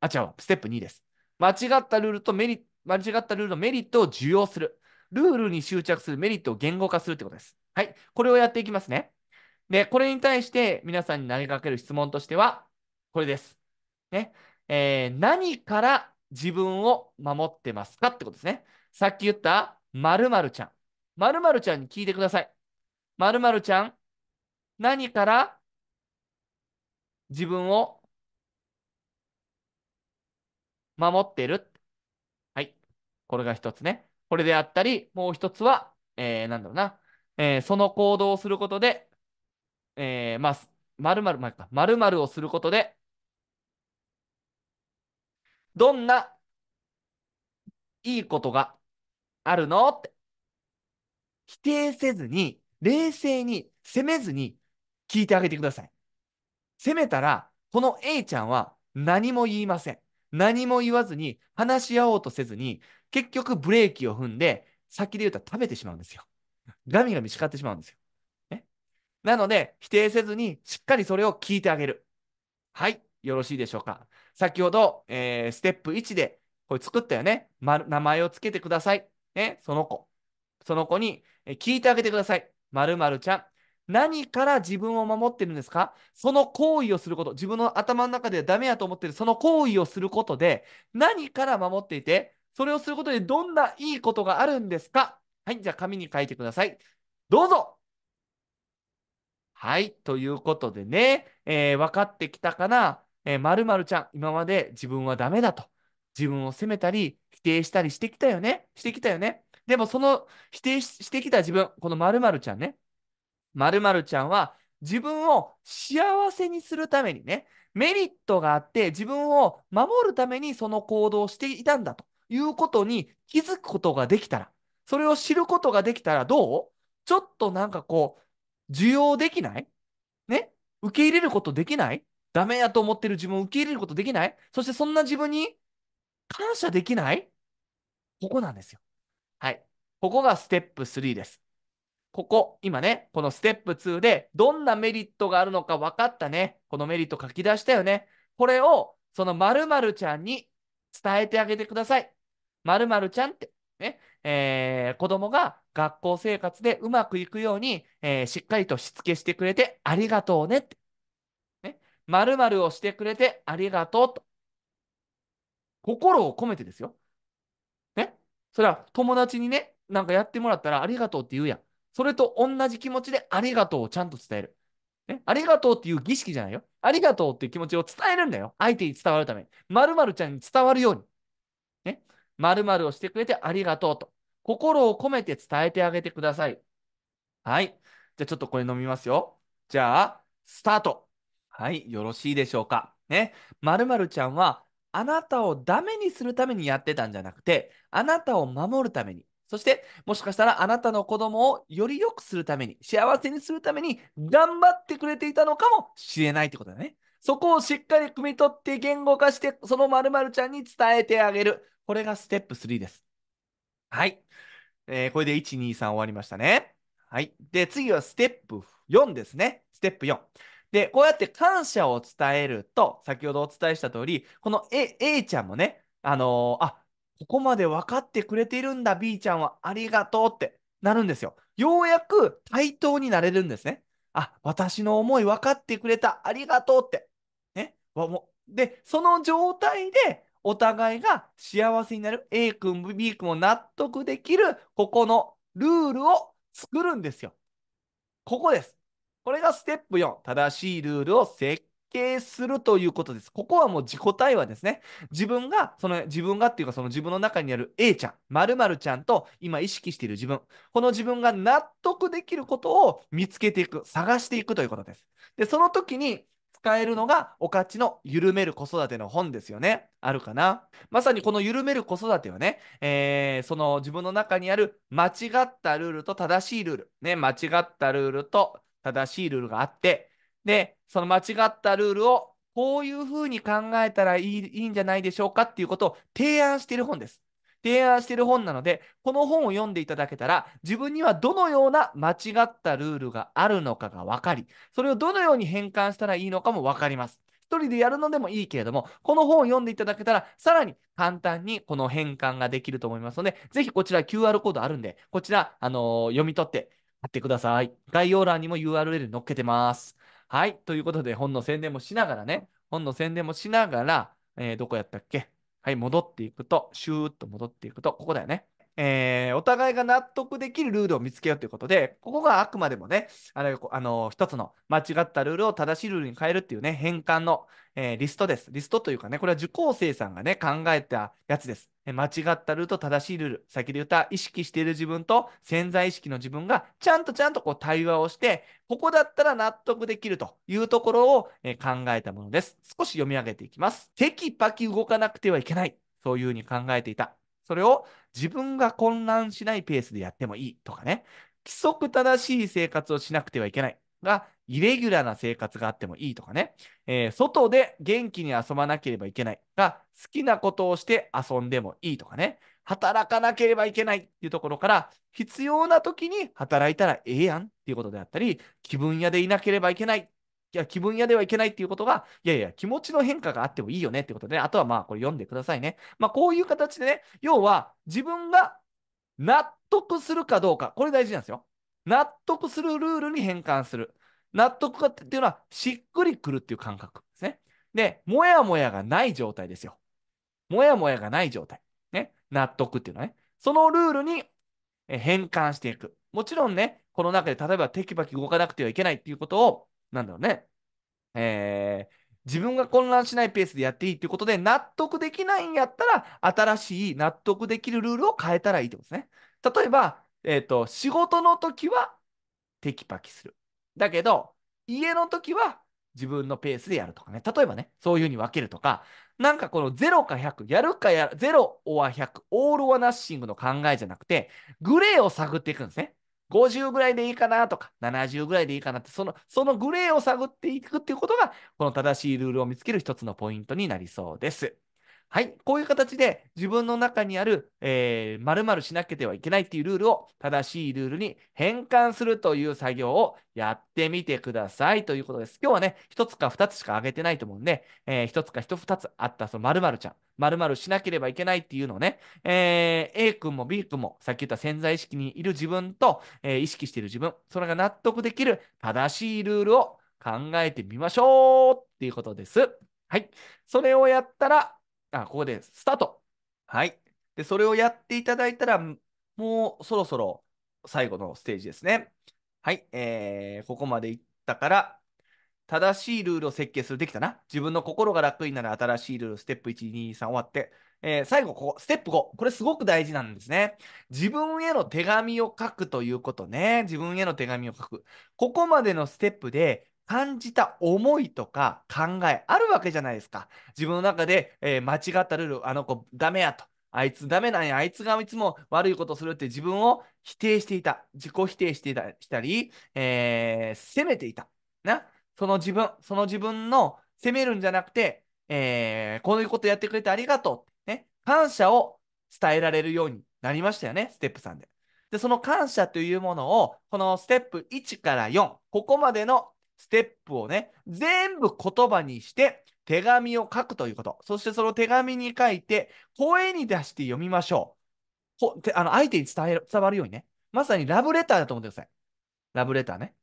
あ、違う、ステップ2です。間違ったルールとメリ間違ったルールのメリットを受容する。ルールに執着するメリットを言語化するってことです。はい。これをやっていきますね。で、これに対して皆さんに投げかける質問としては、これです。ね。えー、何から自分を守ってますかってことですね。さっき言った〇〇ちゃん。〇〇ちゃんに聞いてください。〇〇ちゃん、何から自分を守ってる。はい。これが一つね。これであったり、もう一つは、えー、なんだろうな。えー、その行動をすることで、えー、まあ、まるまる、ままるまるをすることで、どんないいことがあるのって否定せずに、冷静に、責めずに聞いてあげてください。せめたら、この A ちゃんは何も言いません。何も言わずに、話し合おうとせずに、結局ブレーキを踏んで、先で言うと食べてしまうんですよ。ガミガミ叱ってしまうんですよ。ね、なので、否定せずに、しっかりそれを聞いてあげる。はい、よろしいでしょうか。先ほど、えー、ステップ1で、これ作ったよね、ま。名前をつけてください。ね、その子。その子に、え聞いてあげてください。まるちゃん、何から自分を守ってるんですかその行為をすること、自分の頭の中でダメやと思ってるその行為をすることで、何から守っていて、それをすることでどんないいことがあるんですかはい、じゃあ紙に書いてください。どうぞはい、ということでね、えー、分かってきたかなえー、〇〇ちゃん、今まで自分はダメだと。自分を責めたり、否定したりしてきたよねしてきたよねでもその否定してきた自分、この〇〇ちゃんね、〇〇ちゃんは自分を幸せにするためにね、メリットがあって自分を守るためにその行動をしていたんだということに気づくことができたら、それを知ることができたらどうちょっとなんかこう、需要できないね受け入れることできないダメやと思ってる自分を受け入れることできないそしてそんな自分に感謝できないここなんですよ。はい。ここがステップ3です。ここ、今ね、このステップ2で、どんなメリットがあるのか分かったね。このメリット書き出したよね。これを、その〇〇ちゃんに伝えてあげてください。〇〇ちゃんって、ね、えー、子供が学校生活でうまくいくように、えー、しっかりとしつけしてくれてありがとうねって。ね、〇〇をしてくれてありがとうと。心を込めてですよ。ね。それは友達にね、なんかやってもらったらありがとうって言うやん。それと同じ気持ちでありがとうをちゃんと伝える。ね、ありがとうっていう儀式じゃないよ。ありがとうっていう気持ちを伝えるんだよ。相手に伝わるために。〇〇ちゃんに伝わるように。ね。〇〇をしてくれてありがとうと。心を込めて伝えてあげてください。はい。じゃあちょっとこれ飲みますよ。じゃあ、スタート。はい。よろしいでしょうか。ね。〇〇ちゃんは、あなたをダメにするためにやってたんじゃなくて、あなたを守るために、そして、もしかしたらあなたの子供をより良くするために、幸せにするために頑張ってくれていたのかもしれないってことだね。そこをしっかり汲み取って言語化して、その〇〇ちゃんに伝えてあげる。これがステップ3です。はい。えー、これで1、2、3終わりましたね。はい。で、次はステップ4ですね。ステップ4。で、こうやって感謝を伝えると、先ほどお伝えした通り、この A, A ちゃんもね、あのー、あ、ここまで分かってくれているんだ、B ちゃんはありがとうってなるんですよ。ようやく対等になれるんですね。あ、私の思い分かってくれた、ありがとうって。ね。で、その状態でお互いが幸せになる A 君、B 君を納得できる、ここのルールを作るんですよ。ここです。これがステップ4。正しいルールを設係するということです。ここはもう自己対話ですね。自分が、その自分がっていうか、その自分の中にある A ちゃん、〇〇ちゃんと今意識している自分、この自分が納得できることを見つけていく、探していくということです。で、その時に、使えるのが、おかちの緩める子育ての本ですよね。あるかなまさにこの緩める子育てはね、えー、その自分の中にある間違ったルールと正しいルール、ね、間違ったルールと正しいルールがあって、で、その間違ったルールをこういうふうに考えたらいいいいんじゃないでしょうかっていうことを提案している本です。提案している本なので、この本を読んでいただけたら、自分にはどのような間違ったルールがあるのかが分かり、それをどのように変換したらいいのかも分かります。一人でやるのでもいいけれども、この本を読んでいただけたら、さらに簡単にこの変換ができると思いますので、ぜひこちら QR コードあるんで、こちら、あのー、読み取って貼ってください。概要欄にも URL 載っけてます。はい。ということで、本の宣伝もしながらね、本の宣伝もしながら、えー、どこやったっけはい、戻っていくと、シューッと戻っていくと、ここだよね。えー、お互いが納得できるルールを見つけようということで、ここがあくまでもね、あの、あの一つの間違ったルールを正しいルールに変えるっていうね、変換の、えー、リストです。リストというかね、これは受講生さんがね、考えたやつです。間違ったルールと正しいルール、先で言った意識している自分と潜在意識の自分がちゃんとちゃんとこう対話をして、ここだったら納得できるというところを、えー、考えたものです。少し読み上げていきます。テキパキ動かなくてはいけない。そういうふうに考えていた。それを自分が混乱しないペースでやってもいいとかね。規則正しい生活をしなくてはいけないが、イレギュラーな生活があってもいいとかね。えー、外で元気に遊ばなければいけないが、好きなことをして遊んでもいいとかね。働かなければいけないっていうところから、必要な時に働いたらええやんっていうことであったり、気分屋でいなければいけないいや気分屋ではいけないっていうことが、いやいや、気持ちの変化があってもいいよねってことで、ね、あとはまあ、これ読んでくださいね。まあ、こういう形でね、要は自分が納得するかどうか、これ大事なんですよ。納得するルールに変換する。納得かっていうのは、しっくりくるっていう感覚ですね。で、もやもやがない状態ですよ。もやもやがない状態。ね。納得っていうのはね。そのルールに変換していく。もちろんね、この中で例えばテキパキ動かなくてはいけないっていうことをなんだろうね、えー、自分が混乱しないペースでやっていいっていうことで、納得できないんやったら、新しい納得できるルールを変えたらいいってことですね。例えば、えっ、ー、と、仕事の時はテキパキする。だけど、家の時は自分のペースでやるとかね。例えばね、そういうふうに分けるとか、なんかこの0か100、やるかやる、0 or 100、オールはナッシングの考えじゃなくて、グレーを探っていくんですね。50ぐらいでいいかなとか、70ぐらいでいいかなって、その、そのグレーを探っていくっていうことが、この正しいルールを見つける一つのポイントになりそうです。はい、こういう形で自分の中にある、えー、〇〇しなければいけないっていうルールを正しいルールに変換するという作業をやってみてくださいということです。今日はね、1つか2つしかあげてないと思うんで、えー、1つか1、2つあったその〇〇ちゃん、〇〇しなければいけないっていうのをね、えー、A 君も B 君もさっき言った潜在意識にいる自分と、えー、意識している自分、それが納得できる正しいルールを考えてみましょうっていうことです。はい。それをやったら、あ、ここでスタート。はい。で、それをやっていただいたら、もうそろそろ最後のステージですね。はい。えー、ここまでいったから、正しいルールを設計する。できたな。自分の心が楽になる新しいルール、ステップ1、2、3終わって、えー、最後、ここ、ステップ5。これすごく大事なんですね。自分への手紙を書くということね。自分への手紙を書く。ここまでのステップで、感じた思いとか考えあるわけじゃないですか。自分の中で、えー、間違ったルール、あの子ダメやと。あいつダメなんや、あいつがいつも悪いことするって自分を否定していた。自己否定していたしたり、えー、責めていた。な、その自分、その自分の責めるんじゃなくて、えー、こういうことやってくれてありがとう。ね、感謝を伝えられるようになりましたよね、ステップ3で。で、その感謝というものを、このステップ1から4、ここまでのステップをね、全部言葉にして手紙を書くということ。そしてその手紙に書いて、声に出して読みましょう。ほあの相手に伝え伝わるようにね。まさにラブレターだと思ってください。ラブレターね。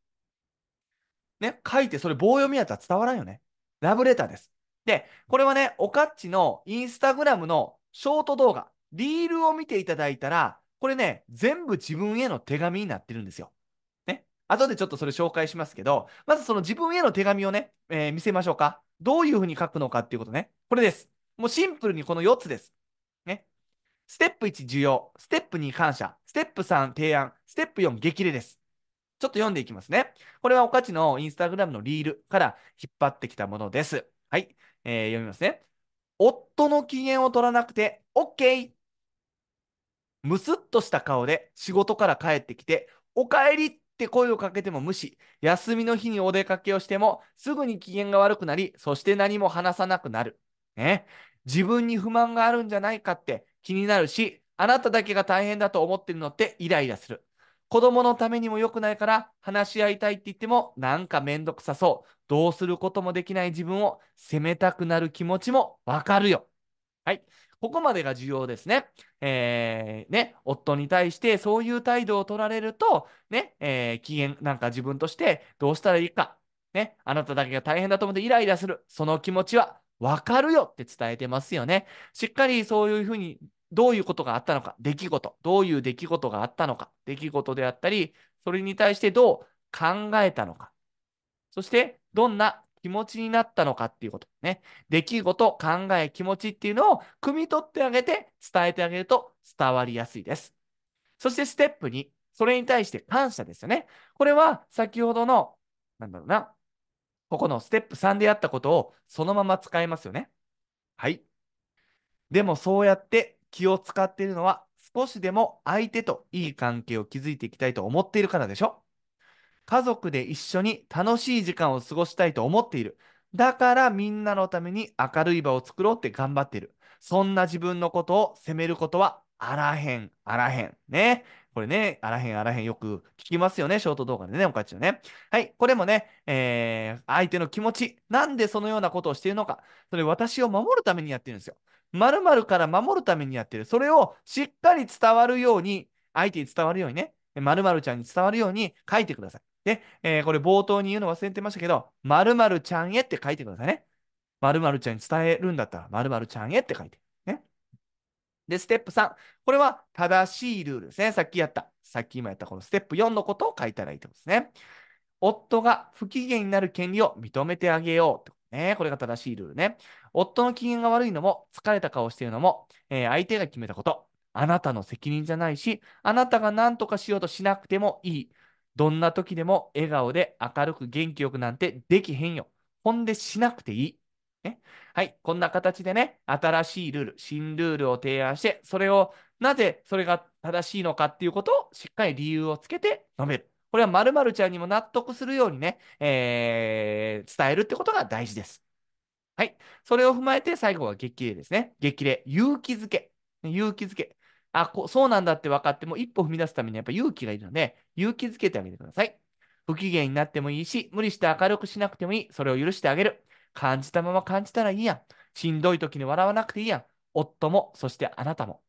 ね、書いてそれ棒読みやったら伝わらんよね。ラブレターです。で、これはね、おかっちのインスタグラムのショート動画、リールを見ていただいたら、これね、全部自分への手紙になってるんですよ。後でちょっとそれ紹介しますけど、まずその自分への手紙をね、えー、見せましょうか。どういうふうに書くのかっていうことね。これです。もうシンプルにこの4つです。ね。ステップ1、需要。ステップ2、感謝。ステップ3、提案。ステップ4、激励です。ちょっと読んでいきますね。これはおかちのインスタグラムのリールから引っ張ってきたものです。はい。えー、読みますね。夫の機嫌を取らなくて OK! むすっとした顔で仕事から帰ってきて、お帰りって声をかけても無視。休みの日にお出かけをしても、すぐに機嫌が悪くなり、そして何も話さなくなる。ね。自分に不満があるんじゃないかって気になるし、あなただけが大変だと思ってるのってイライラする。子供のためにも良くないから話し合いたいって言ってもなんかめんどくさそう。どうすることもできない自分を責めたくなる気持ちもわかるよ。はい。ここまでが重要ですね。えー、ね、夫に対してそういう態度を取られると、ね、えー、機嫌、なんか自分としてどうしたらいいか、ね、あなただけが大変だと思ってイライラする、その気持ちはわかるよって伝えてますよね。しっかりそういうふうに、どういうことがあったのか、出来事、どういう出来事があったのか、出来事であったり、それに対してどう考えたのか、そしてどんな気持ちになったのかっていうことね。出来事、考え、気持ちっていうのを汲み取ってあげて伝えてあげると伝わりやすいです。そしてステップ2、それに対して感謝ですよね。これは先ほどの、なんだろうな、ここのステップ3でやったことをそのまま使えますよね。はい。でもそうやって気を使っているのは少しでも相手といい関係を築いていきたいと思っているからでしょ家族で一緒に楽しい時間を過ごしたいと思っている。だからみんなのために明るい場を作ろうって頑張っている。そんな自分のことを責めることはあらへん、あらへん。ね。これね、あらへん、あらへんよく聞きますよね。ショート動画でね、おかちのね。はい。これもね、えー、相手の気持ち。なんでそのようなことをしているのか。それ私を守るためにやってるんですよ。〇〇から守るためにやってる。それをしっかり伝わるように、相手に伝わるようにね、〇〇ちゃんに伝わるように書いてください。で、えー、これ冒頭に言うの忘れてましたけど、まるちゃんへって書いてくださいね。まるちゃんに伝えるんだったら、まるちゃんへって書いて。ね。で、ステップ3。これは正しいルールですね。さっきやった。さっき今やったこのステップ4のことを書いたらいいってことですね。夫が不機嫌になる権利を認めてあげようってことね。これが正しいルールね。夫の機嫌が悪いのも、疲れた顔しているのも、えー、相手が決めたこと。あなたの責任じゃないし、あなたが何とかしようとしなくてもいい。どんな時でも笑顔で明るく元気よくなんてできへんよ。ほんでしなくていい。ね、はい、こんな形でね、新しいルール、新ルールを提案して、それを、なぜそれが正しいのかっていうことをしっかり理由をつけて述べる。これは〇〇ちゃんにも納得するようにね、えー、伝えるってことが大事です。はい。それを踏まえて最後は激励ですね。激励。勇気づけ。勇気づけ。あこ、そうなんだって分かっても、一歩踏み出すためにやっぱ勇気がいるので、勇気づけてあげてください。不機嫌になってもいいし、無理して明るくしなくてもいい。それを許してあげる。感じたまま感じたらいいやん。しんどい時に笑わなくていいやん。夫も、そしてあなたも。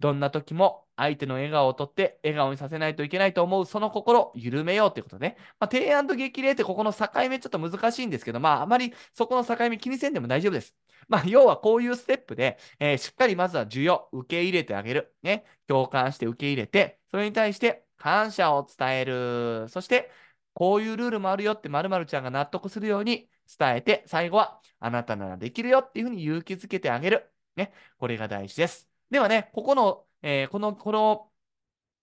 どんな時も相手の笑顔をとって笑顔にさせないといけないと思うその心を緩めようということね。まあ、提案と激励ってここの境目ちょっと難しいんですけど、まああまりそこの境目気にせんでも大丈夫です。まあ、要はこういうステップで、えー、しっかりまずは需要、受け入れてあげる。ね。共感して受け入れて、それに対して感謝を伝える。そして、こういうルールもあるよって〇〇ちゃんが納得するように伝えて、最後は、あなたならできるよっていうふうに勇気づけてあげる。ね。これが大事です。ではね、ここの、えー、この、この、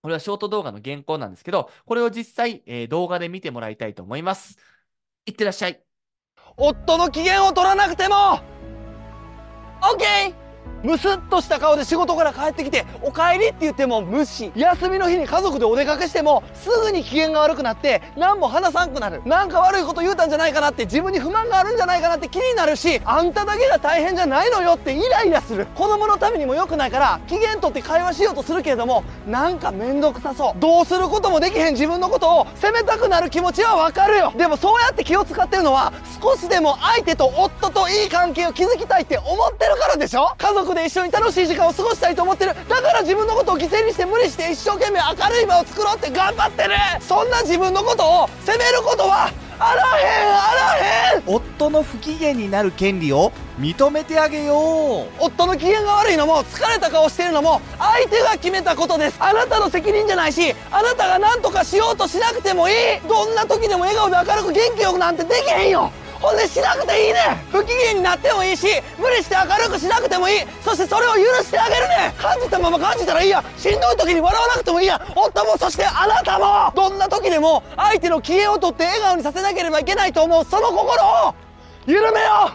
これはショート動画の原稿なんですけど、これを実際、えー、動画で見てもらいたいと思います。いってらっしゃい。夫の機嫌を取らなくても Okay. むすっとした顔で仕事から帰ってきて、お帰りって言っても無視。休みの日に家族でお出かけしても、すぐに機嫌が悪くなって、何も話さんくなる。なんか悪いこと言うたんじゃないかなって、自分に不満があるんじゃないかなって気になるし、あんただけが大変じゃないのよってイライラする。子供のためにも良くないから、機嫌取って会話しようとするけれども、なんかめんどくさそう。どうすることもできへん自分のことを責めたくなる気持ちはわかるよ。でもそうやって気を使ってるのは、少しでも相手と夫といい関係を築きたいって思ってるからでしょ家族で一緒に楽しい時間を過ごしたいと思ってるだから自分のことを犠牲にして無理して一生懸命明るい場を作ろうって頑張ってるそんな自分のことを責めることはあらへんあらへん夫の不機嫌になる権利を認めてあげよう夫の機嫌が悪いのも疲れた顔してるのも相手が決めたことですあなたの責任じゃないしあなたが何とかしようとしなくてもいいどんな時でも笑顔で明るく元気よくなんてできへんよほんでしなくていいね不機嫌になってもいいし無理して明るくしなくてもいいそしてそれを許してあげるね感じたまま感じたらいいやしんどい時に笑わなくてもいいや夫もそしてあなたもどんな時でも相手の機嫌を取って笑顔にさせなければいけないと思うその心を緩めよ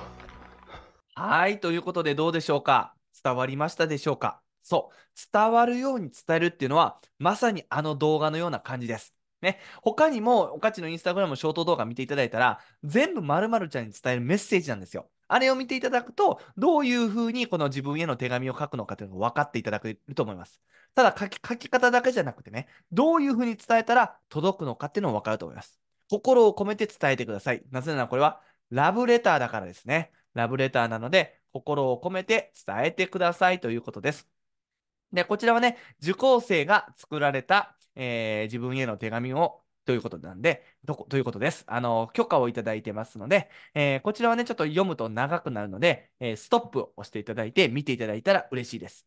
はいということでどうでしょうか伝わりましたでしょうかそう伝わるように伝えるっていうのはまさにあの動画のような感じですね、他にも、おかちのインスタグラムショート動画見ていただいたら、全部〇〇ちゃんに伝えるメッセージなんですよ。あれを見ていただくと、どういうふうにこの自分への手紙を書くのかというのが分かっていただけると思います。ただ書き、書き方だけじゃなくてね、どういうふうに伝えたら届くのかっていうのも分かると思います。心を込めて伝えてください。なぜならこれは、ラブレターだからですね。ラブレターなので、心を込めて伝えてくださいということです。で、こちらはね、受講生が作られたえー、自分への手紙をということなんで、どこということです。あの、許可をいただいてますので、えー、こちらはね、ちょっと読むと長くなるので、えー、ストップを押していただいて、見ていただいたら嬉しいです。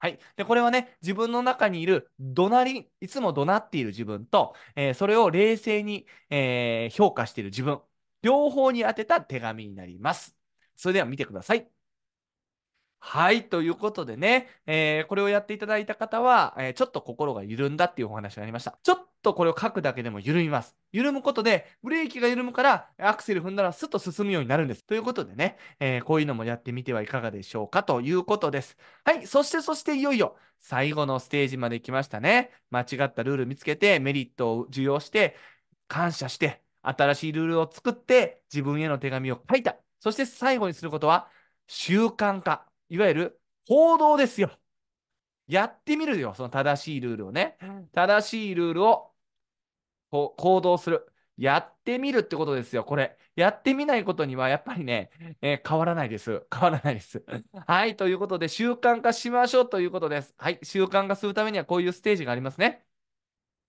はい。で、これはね、自分の中にいる怒鳴り、いつも怒鳴っている自分と、えー、それを冷静に、え評価している自分、両方に当てた手紙になります。それでは見てください。はい、ということでね、えー、これをやっていただいた方は、えー、ちょっと心が緩んだっていうお話がありました。ちょっとこれを書くだけでも緩みます。緩むことで、ブレーキが緩むから、アクセル踏んだらスッと進むようになるんです。ということでね、えー、こういうのもやってみてはいかがでしょうかということです。はい、そしてそしていよいよ、最後のステージまで来ましたね。間違ったルール見つけて、メリットを受容して、感謝して、新しいルールを作って、自分への手紙を書いた。そして最後にすることは、習慣化。いわゆる報道ですよ。やってみるよ、その正しいルールをね。正しいルールを行動する。やってみるってことですよ、これ。やってみないことには、やっぱりね、えー、変わらないです。変わらないです。はい、ということで、習慣化しましょうということです。はい、習慣化するためには、こういうステージがありますね。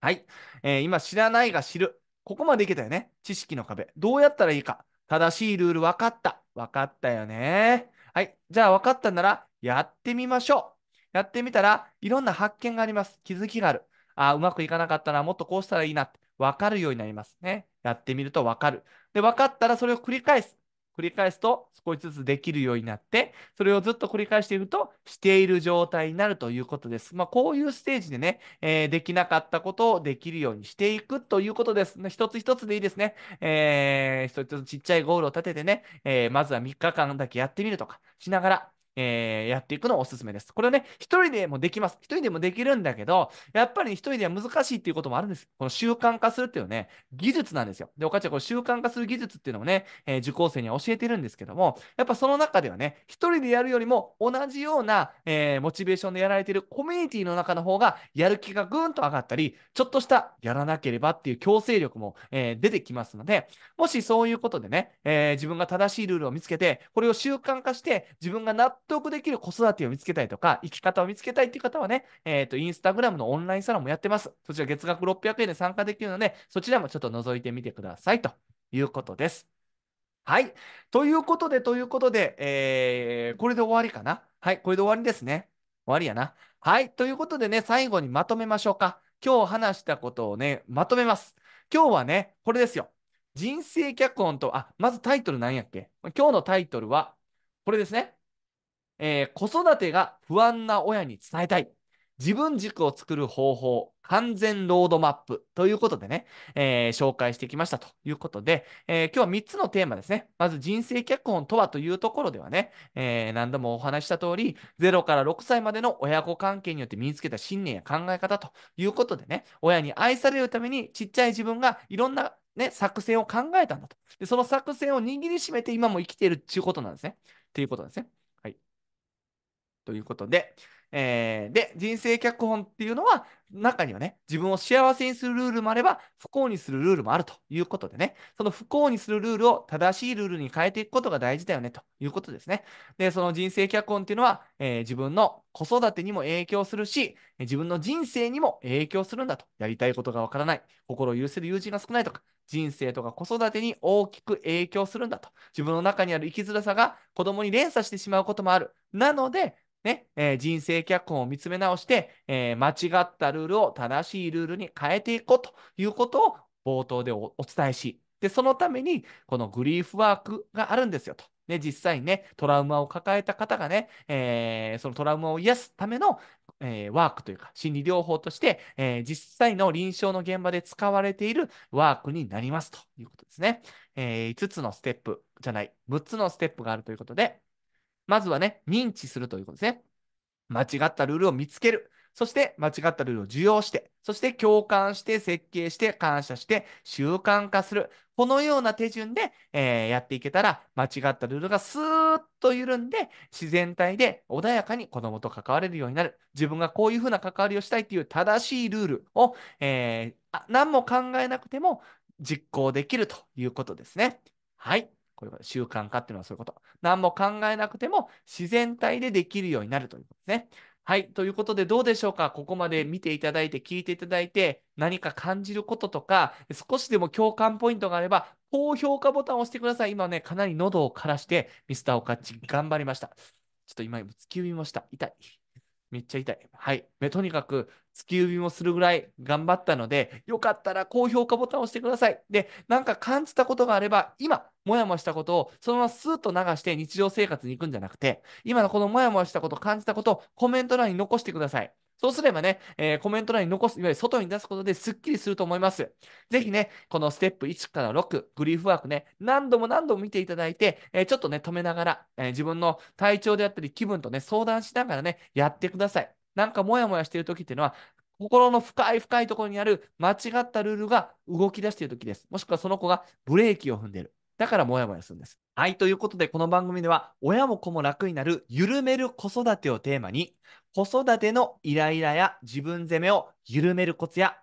はい、えー、今、知らないが知る。ここまでいけたよね。知識の壁。どうやったらいいか。正しいルール分かった。分かったよね。はい。じゃあ分かったならやってみましょう。やってみたらいろんな発見があります。気づきがある。ああ、うまくいかなかったな、もっとこうしたらいいなって分かるようになりますね。やってみると分かる。で、分かったらそれを繰り返す。繰り返すと少しずつできるようになって、それをずっと繰り返していくと、している状態になるということです。まあ、こういうステージでね、えー、できなかったことをできるようにしていくということです。一つ一つでいいですね。えー、一つ一つちっちゃいゴールを立ててね、えー、まずは3日間だけやってみるとかしながら、えー、やっていくのをおすすめです。これはね、一人でもできます。一人でもできるんだけど、やっぱり一人では難しいっていうこともあるんです。この習慣化するっていうね、技術なんですよ。で、お母ちん、この習慣化する技術っていうのもね、えー、受講生には教えてるんですけども、やっぱその中ではね、一人でやるよりも同じような、えー、モチベーションでやられているコミュニティの中の方が、やる気がぐんと上がったり、ちょっとしたやらなければっていう強制力も、えー、出てきますので、もしそういうことでね、え自分が正しいルールを見つけて、これを習慣化して、自分がって、得できる子育てを見つけたいとか、生き方を見つけたいっていう方はね、えっ、ー、と、インスタグラムのオンラインサロンもやってます。そちら月額600円で参加できるので、そちらもちょっと覗いてみてくださいということです。はい。ということで、ということで、えー、これで終わりかな。はい、これで終わりですね。終わりやな。はい。ということでね、最後にまとめましょうか。今日話したことをね、まとめます。今日はね、これですよ。人生脚本と、あ、まずタイトルなんやっけ今日のタイトルは、これですね。えー、子育てが不安な親に伝えたい。自分軸を作る方法、完全ロードマップということでね、えー、紹介してきましたということで、えー、今日は3つのテーマですね。まず人生脚本とはというところではね、えー、何度もお話した通り、0から6歳までの親子関係によって身につけた信念や考え方ということでね、親に愛されるためにちっちゃい自分がいろんなね、作戦を考えたんだと。で、その作戦を握りしめて今も生きているっていうことなんですね。ということですね。ということで、えー、で、人生脚本っていうのは、中にはね、自分を幸せにするルールもあれば、不幸にするルールもあるということでね、その不幸にするルールを正しいルールに変えていくことが大事だよねということですね。で、その人生脚本っていうのは、えー、自分の子育てにも影響するし、自分の人生にも影響するんだと。やりたいことがわからない、心を許せる友人が少ないとか、人生とか子育てに大きく影響するんだと。自分の中にある生きづらさが子供に連鎖してしまうこともある。なので、ね、えー、人生脚本を見つめ直して、えー、間違ったルールを正しいルールに変えていこうということを冒頭でお伝えし、で、そのために、このグリーフワークがあるんですよと。ね、実際にね、トラウマを抱えた方がね、えー、そのトラウマを癒すための、えー、ワークというか、心理療法として、えー、実際の臨床の現場で使われているワークになりますということですね。え5つのステップじゃない、6つのステップがあるということで、まずはね、認知するということですね。間違ったルールを見つける。そして間違ったルールを受容して、そして共感して、設計して、感謝して、習慣化する。このような手順で、えー、やっていけたら、間違ったルールがスーッと緩んで、自然体で穏やかに子供と関われるようになる。自分がこういうふうな関わりをしたいという正しいルールを、えー、何も考えなくても実行できるということですね。はい。こういう習慣化っていうのはそういうこと。何も考えなくても自然体でできるようになるということですね。はい。ということで、どうでしょうかここまで見ていただいて、聞いていただいて、何か感じることとか、少しでも共感ポイントがあれば、高評価ボタンを押してください。今ね、かなり喉を枯らして、ミスターオカッチ頑張りました。ちょっと今、突き指ました。痛い。めっちゃ痛い。はい。とにかく、月指もするぐらい頑張ったので、よかったら高評価ボタンを押してください。で、なんか感じたことがあれば、今、もやもやしたことを、そのままスーッと流して日常生活に行くんじゃなくて、今のこのもやもやしたこと、感じたことをコメント欄に残してください。そうすればね、えー、コメント欄に残す、いわゆる外に出すことですっきりすると思います。ぜひね、このステップ1から6、グリーフワークね、何度も何度も見ていただいて、えー、ちょっとね、止めながら、えー、自分の体調であったり気分とね、相談しながらね、やってください。なんかもやもやしている時っていうのは、心の深い深いところにある間違ったルールが動き出している時です。もしくはその子がブレーキを踏んでいる。だからもやもやするんです。はい、ということで、この番組では、親も子も楽になる、緩める子育てをテーマに、子育てのイライラや自分責めを緩めるコツや、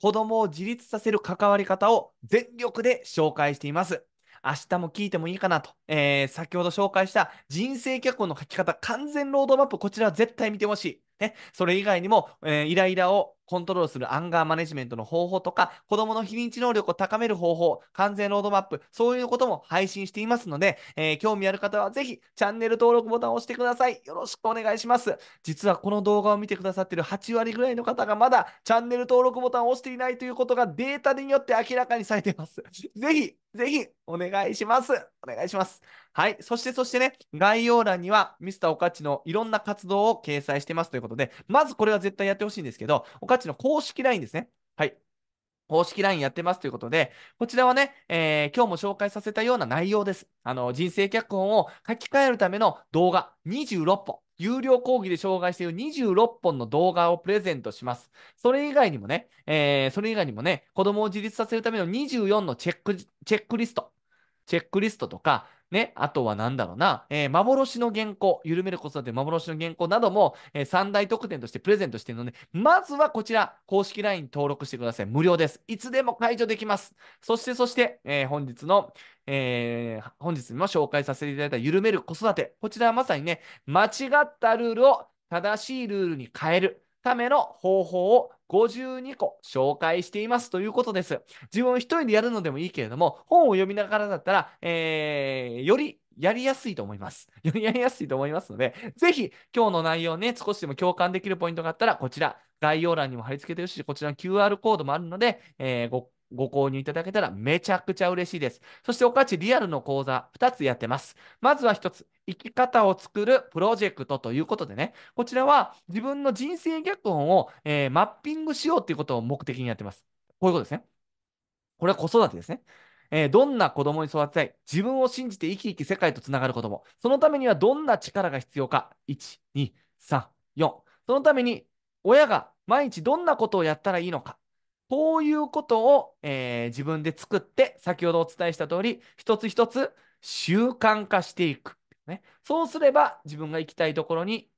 子供を自立させる関わり方を全力で紹介しています。明日も聞いてもいいかなと、えー、先ほど紹介した人生脚本の書き方、完全ロードマップ、こちらは絶対見てほしい。ね、それ以外にも、えー、イライラをコントロールするアンガーマネジメントの方法とか、子供の非認知能力を高める方法、完全ロードマップ、そういうことも配信していますので、えー、興味ある方はぜひチャンネル登録ボタンを押してください。よろしくお願いします。実はこの動画を見てくださっている8割ぐらいの方がまだチャンネル登録ボタンを押していないということがデータによって明らかにされています。ぜひ、ぜひお願いします。お願いします。はい。そして、そしてね、概要欄にはミスターおかちのいろんな活動を掲載してますということで、まずこれは絶対やってほしいんですけど、おか価値の公式 LINE ですね。はい。公式 LINE やってますということで、こちらはね、えー、今日も紹介させたような内容です。あの、人生脚本を書き換えるための動画26本。有料講義で紹介している26本の動画をプレゼントします。それ以外にもね、えー、それ以外にもね、子供を自立させるための24のチェック、チェックリスト。チェックリストとか、ね、あとは何だろうな、えー、幻の原稿、緩める子育て幻の原稿なども、えー、3大特典としてプレゼントしているので、まずはこちら、公式 LINE 登録してください。無料です。いつでも解除できます。そして、そして、えー、本日の、えー、本日にも紹介させていただいた緩める子育て。こちらはまさにね、間違ったルールを正しいルールに変えるための方法を52個紹介していますということです。自分一人でやるのでもいいけれども、本を読みながらだったら、えー、よりやりやすいと思います。よりやりやすいと思いますので、ぜひ今日の内容ね、少しでも共感できるポイントがあったら、こちら、概要欄にも貼り付けてるし、こちらの QR コードもあるので、えー、ごご購入いただけたらめちゃくちゃ嬉しいです。そして、おかちリアルの講座2つやってます。まずは1つ、生き方を作るプロジェクトということでね、こちらは自分の人生脚本を、えー、マッピングしようということを目的にやってます。こういうことですね。これは子育てですね。えー、どんな子供に育てたい自分を信じて生き生き世界とつながる子供。そのためにはどんな力が必要か ?1、2、3、4。そのために親が毎日どんなことをやったらいいのかこういうことを、えー、自分で作って、先ほどお伝えした通り、一つ一つ習慣化していく。ね、そうすれば自分が行きたいところに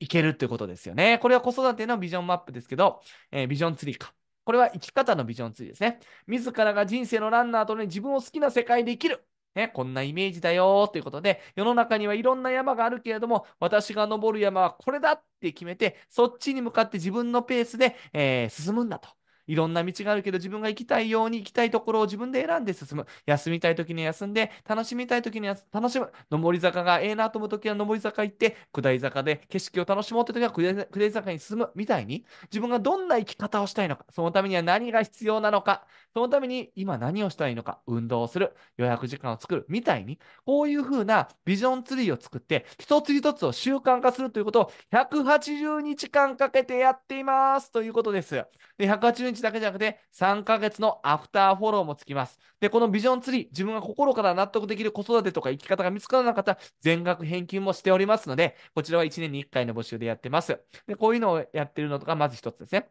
行けるってことですよね。これは子育てのビジョンマップですけど、えー、ビジョンツリーか。これは生き方のビジョンツリーですね。自らが人生のランナーとね、自分を好きな世界で生きる。ね、こんなイメージだよということで、世の中にはいろんな山があるけれども、私が登る山はこれだって決めて、そっちに向かって自分のペースで、えー、進むんだと。いろんな道があるけど、自分が行きたいように行きたいところを自分で選んで進む。休みたい時に休んで、楽しみたい時に楽しむ。上り坂がええなと思う時は上り坂行って、下り坂で景色を楽しもうって時は下り坂に進むみたいに、自分がどんな生き方をしたいのか、そのためには何が必要なのか、そのために今何をしたいのか、運動をする、予約時間を作るみたいに、こういうふうなビジョンツリーを作って、一つ一つを習慣化するということを180日間かけてやっていますということです。で、180日だけじゃなくて、3ヶ月のアフターフォローもつきます。で、このビジョンツリー、自分が心から納得できる子育てとか生き方が見つからなかったら、全額返金もしておりますので、こちらは1年に1回の募集でやってます。で、こういうのをやってるのとか、まず1つですね。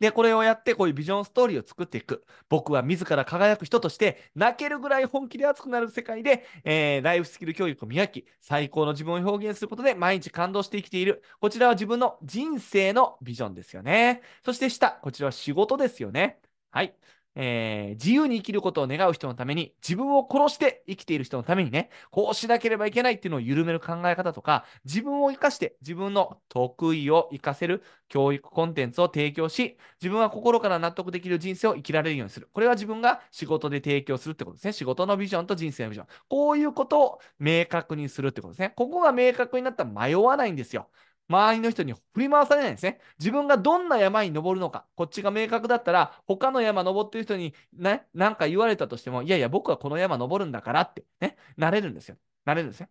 で、これをやってこういうビジョンストーリーを作っていく。僕は自ら輝く人として、泣けるぐらい本気で熱くなる世界で、えー、ライフスキル教育を磨き、最高の自分を表現することで毎日感動して生きている。こちらは自分の人生のビジョンですよね。そして下、こちらは仕事ですよね。はい。えー、自由に生きることを願う人のために、自分を殺して生きている人のためにね、こうしなければいけないっていうのを緩める考え方とか、自分を生かして、自分の得意を生かせる教育コンテンツを提供し、自分は心から納得できる人生を生きられるようにする。これは自分が仕事で提供するってことですね。仕事のビジョンと人生のビジョン。こういうことを明確にするってことですね。ここが明確になったら迷わないんですよ。周りの人に振り回されないんですね。自分がどんな山に登るのか、こっちが明確だったら、他の山登ってる人にね、なんか言われたとしても、いやいや、僕はこの山登るんだからってね、なれるんですよ。なれるんですね。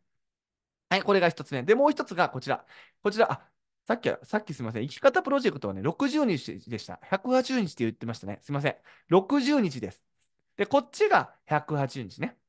はい、これが一つ目。で、もう一つがこちら。こちら、あ、さっきは、さっきすみません。生き方プロジェクトはね、60日でした。180日って言ってましたね。すみません。60日です。で、こっちが180日ね。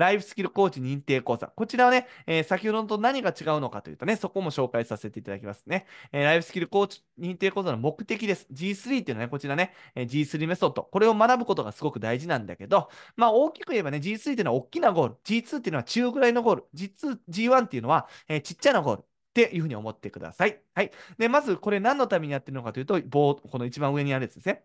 ライフスキルコーチ認定講座。こちらはね、えー、先ほどと何が違うのかというとね、そこも紹介させていただきますね。えー、ライフスキルコーチ認定講座の目的です。G3 っていうのはね、こちらね、えー、G3 メソッド。これを学ぶことがすごく大事なんだけど、まあ大きく言えばね、G3 っていうのは大きなゴール。G2 っていうのは中ぐらいのゴール。G2、G1 っていうのは、えー、ちっちゃなゴール。っていうふうに思ってください。はい。で、まずこれ何のためにやってるのかというと、棒、この一番上にあるやつですね。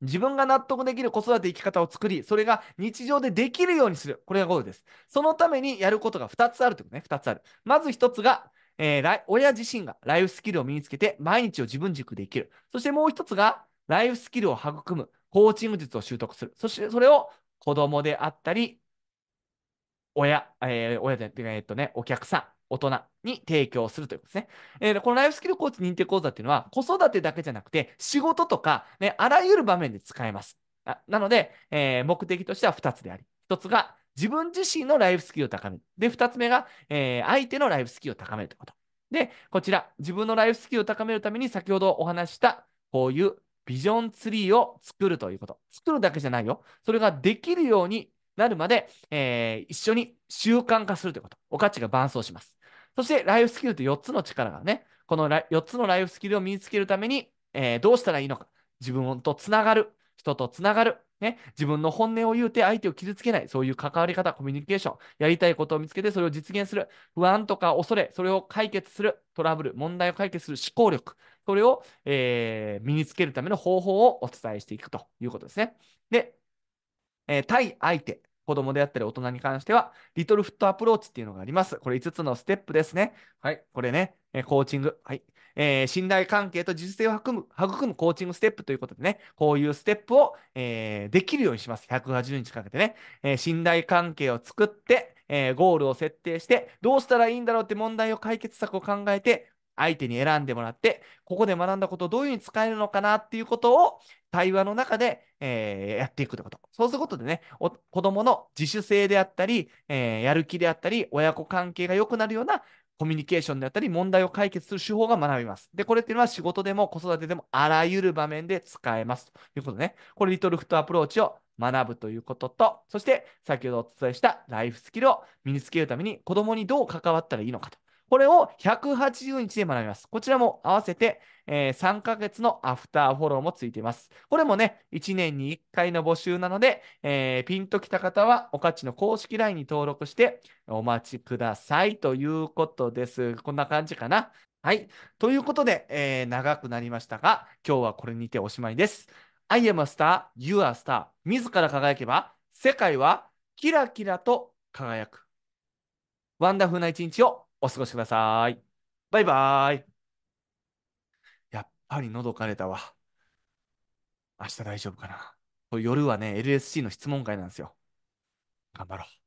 自分が納得できる子育て生き方を作り、それが日常でできるようにする。これがゴールです。そのためにやることが2つあるということね。2つある。まず1つが、えー、親自身がライフスキルを身につけて毎日を自分軸できる。そしてもう1つが、ライフスキルを育む、コーチング術を習得する。そしてそれを子供であったり、親、えー、親で、えー、っとね、お客さん、大人に提供するということですね。えー、このライフスキルコーチ認定講座っていうのは、子育てだけじゃなくて、仕事とか、ね、あらゆる場面で使えます。あなので、えー、目的としては2つであり、1つが自分自身のライフスキルを高める。で、2つ目が、えー、相手のライフスキルを高めるということ。で、こちら、自分のライフスキルを高めるために、先ほどお話した、こういうビジョンツリーを作るということ。作るだけじゃないよ。それができるようになるまで、えー、一緒に習慣化するということ。お価値が伴走します。そして、ライフスキルって4つの力がね、この4つのライフスキルを身につけるために、えー、どうしたらいいのか。自分とつながる。人とつながる。ね、自分の本音を言うて相手を傷つけない、そういう関わり方、コミュニケーション、やりたいことを見つけてそれを実現する、不安とか恐れ、それを解決する、トラブル、問題を解決する思考力、それを、えー、身につけるための方法をお伝えしていくということですね。で、えー、対相手子供であったり大人に関しては、リトルフットアプローチっていうのがあります。これ5つのステップですね。はい。これね、えコーチング。はい。えー、信頼関係と自主性を育む、育むコーチングステップということでね、こういうステップを、えー、できるようにします。180日かけてね、えー、信頼関係を作って、えゴールを設定して、どうしたらいいんだろうって問題を解決策を考えて、相手に選んでもらって、ここで学んだことをどういうふうに使えるのかなっていうことを対話の中で、えー、やっていくってこと。そうすることでね、お子供の自主性であったり、えー、やる気であったり、親子関係が良くなるようなコミュニケーションであったり、問題を解決する手法が学びます。で、これっていうのは仕事でも子育てでもあらゆる場面で使えますということね。これ、リトルフットアプローチを学ぶということと、そして先ほどお伝えしたライフスキルを身につけるために子供にどう関わったらいいのかと。これを180日で学びます。こちらも合わせて、えー、3ヶ月のアフターフォローもついています。これもね、1年に1回の募集なので、えー、ピンときた方は、おかちの公式 LINE に登録してお待ちくださいということです。こんな感じかな。はい。ということで、えー、長くなりましたが、今日はこれにておしまいです。I am a star, you are a star. 自ら輝けば、世界はキラキラと輝く。ワンダフルな一日をお過ごしください。バイバーイ。やっぱり喉枯れたわ。明日大丈夫かな。夜はね、LSC の質問会なんですよ。頑張ろう。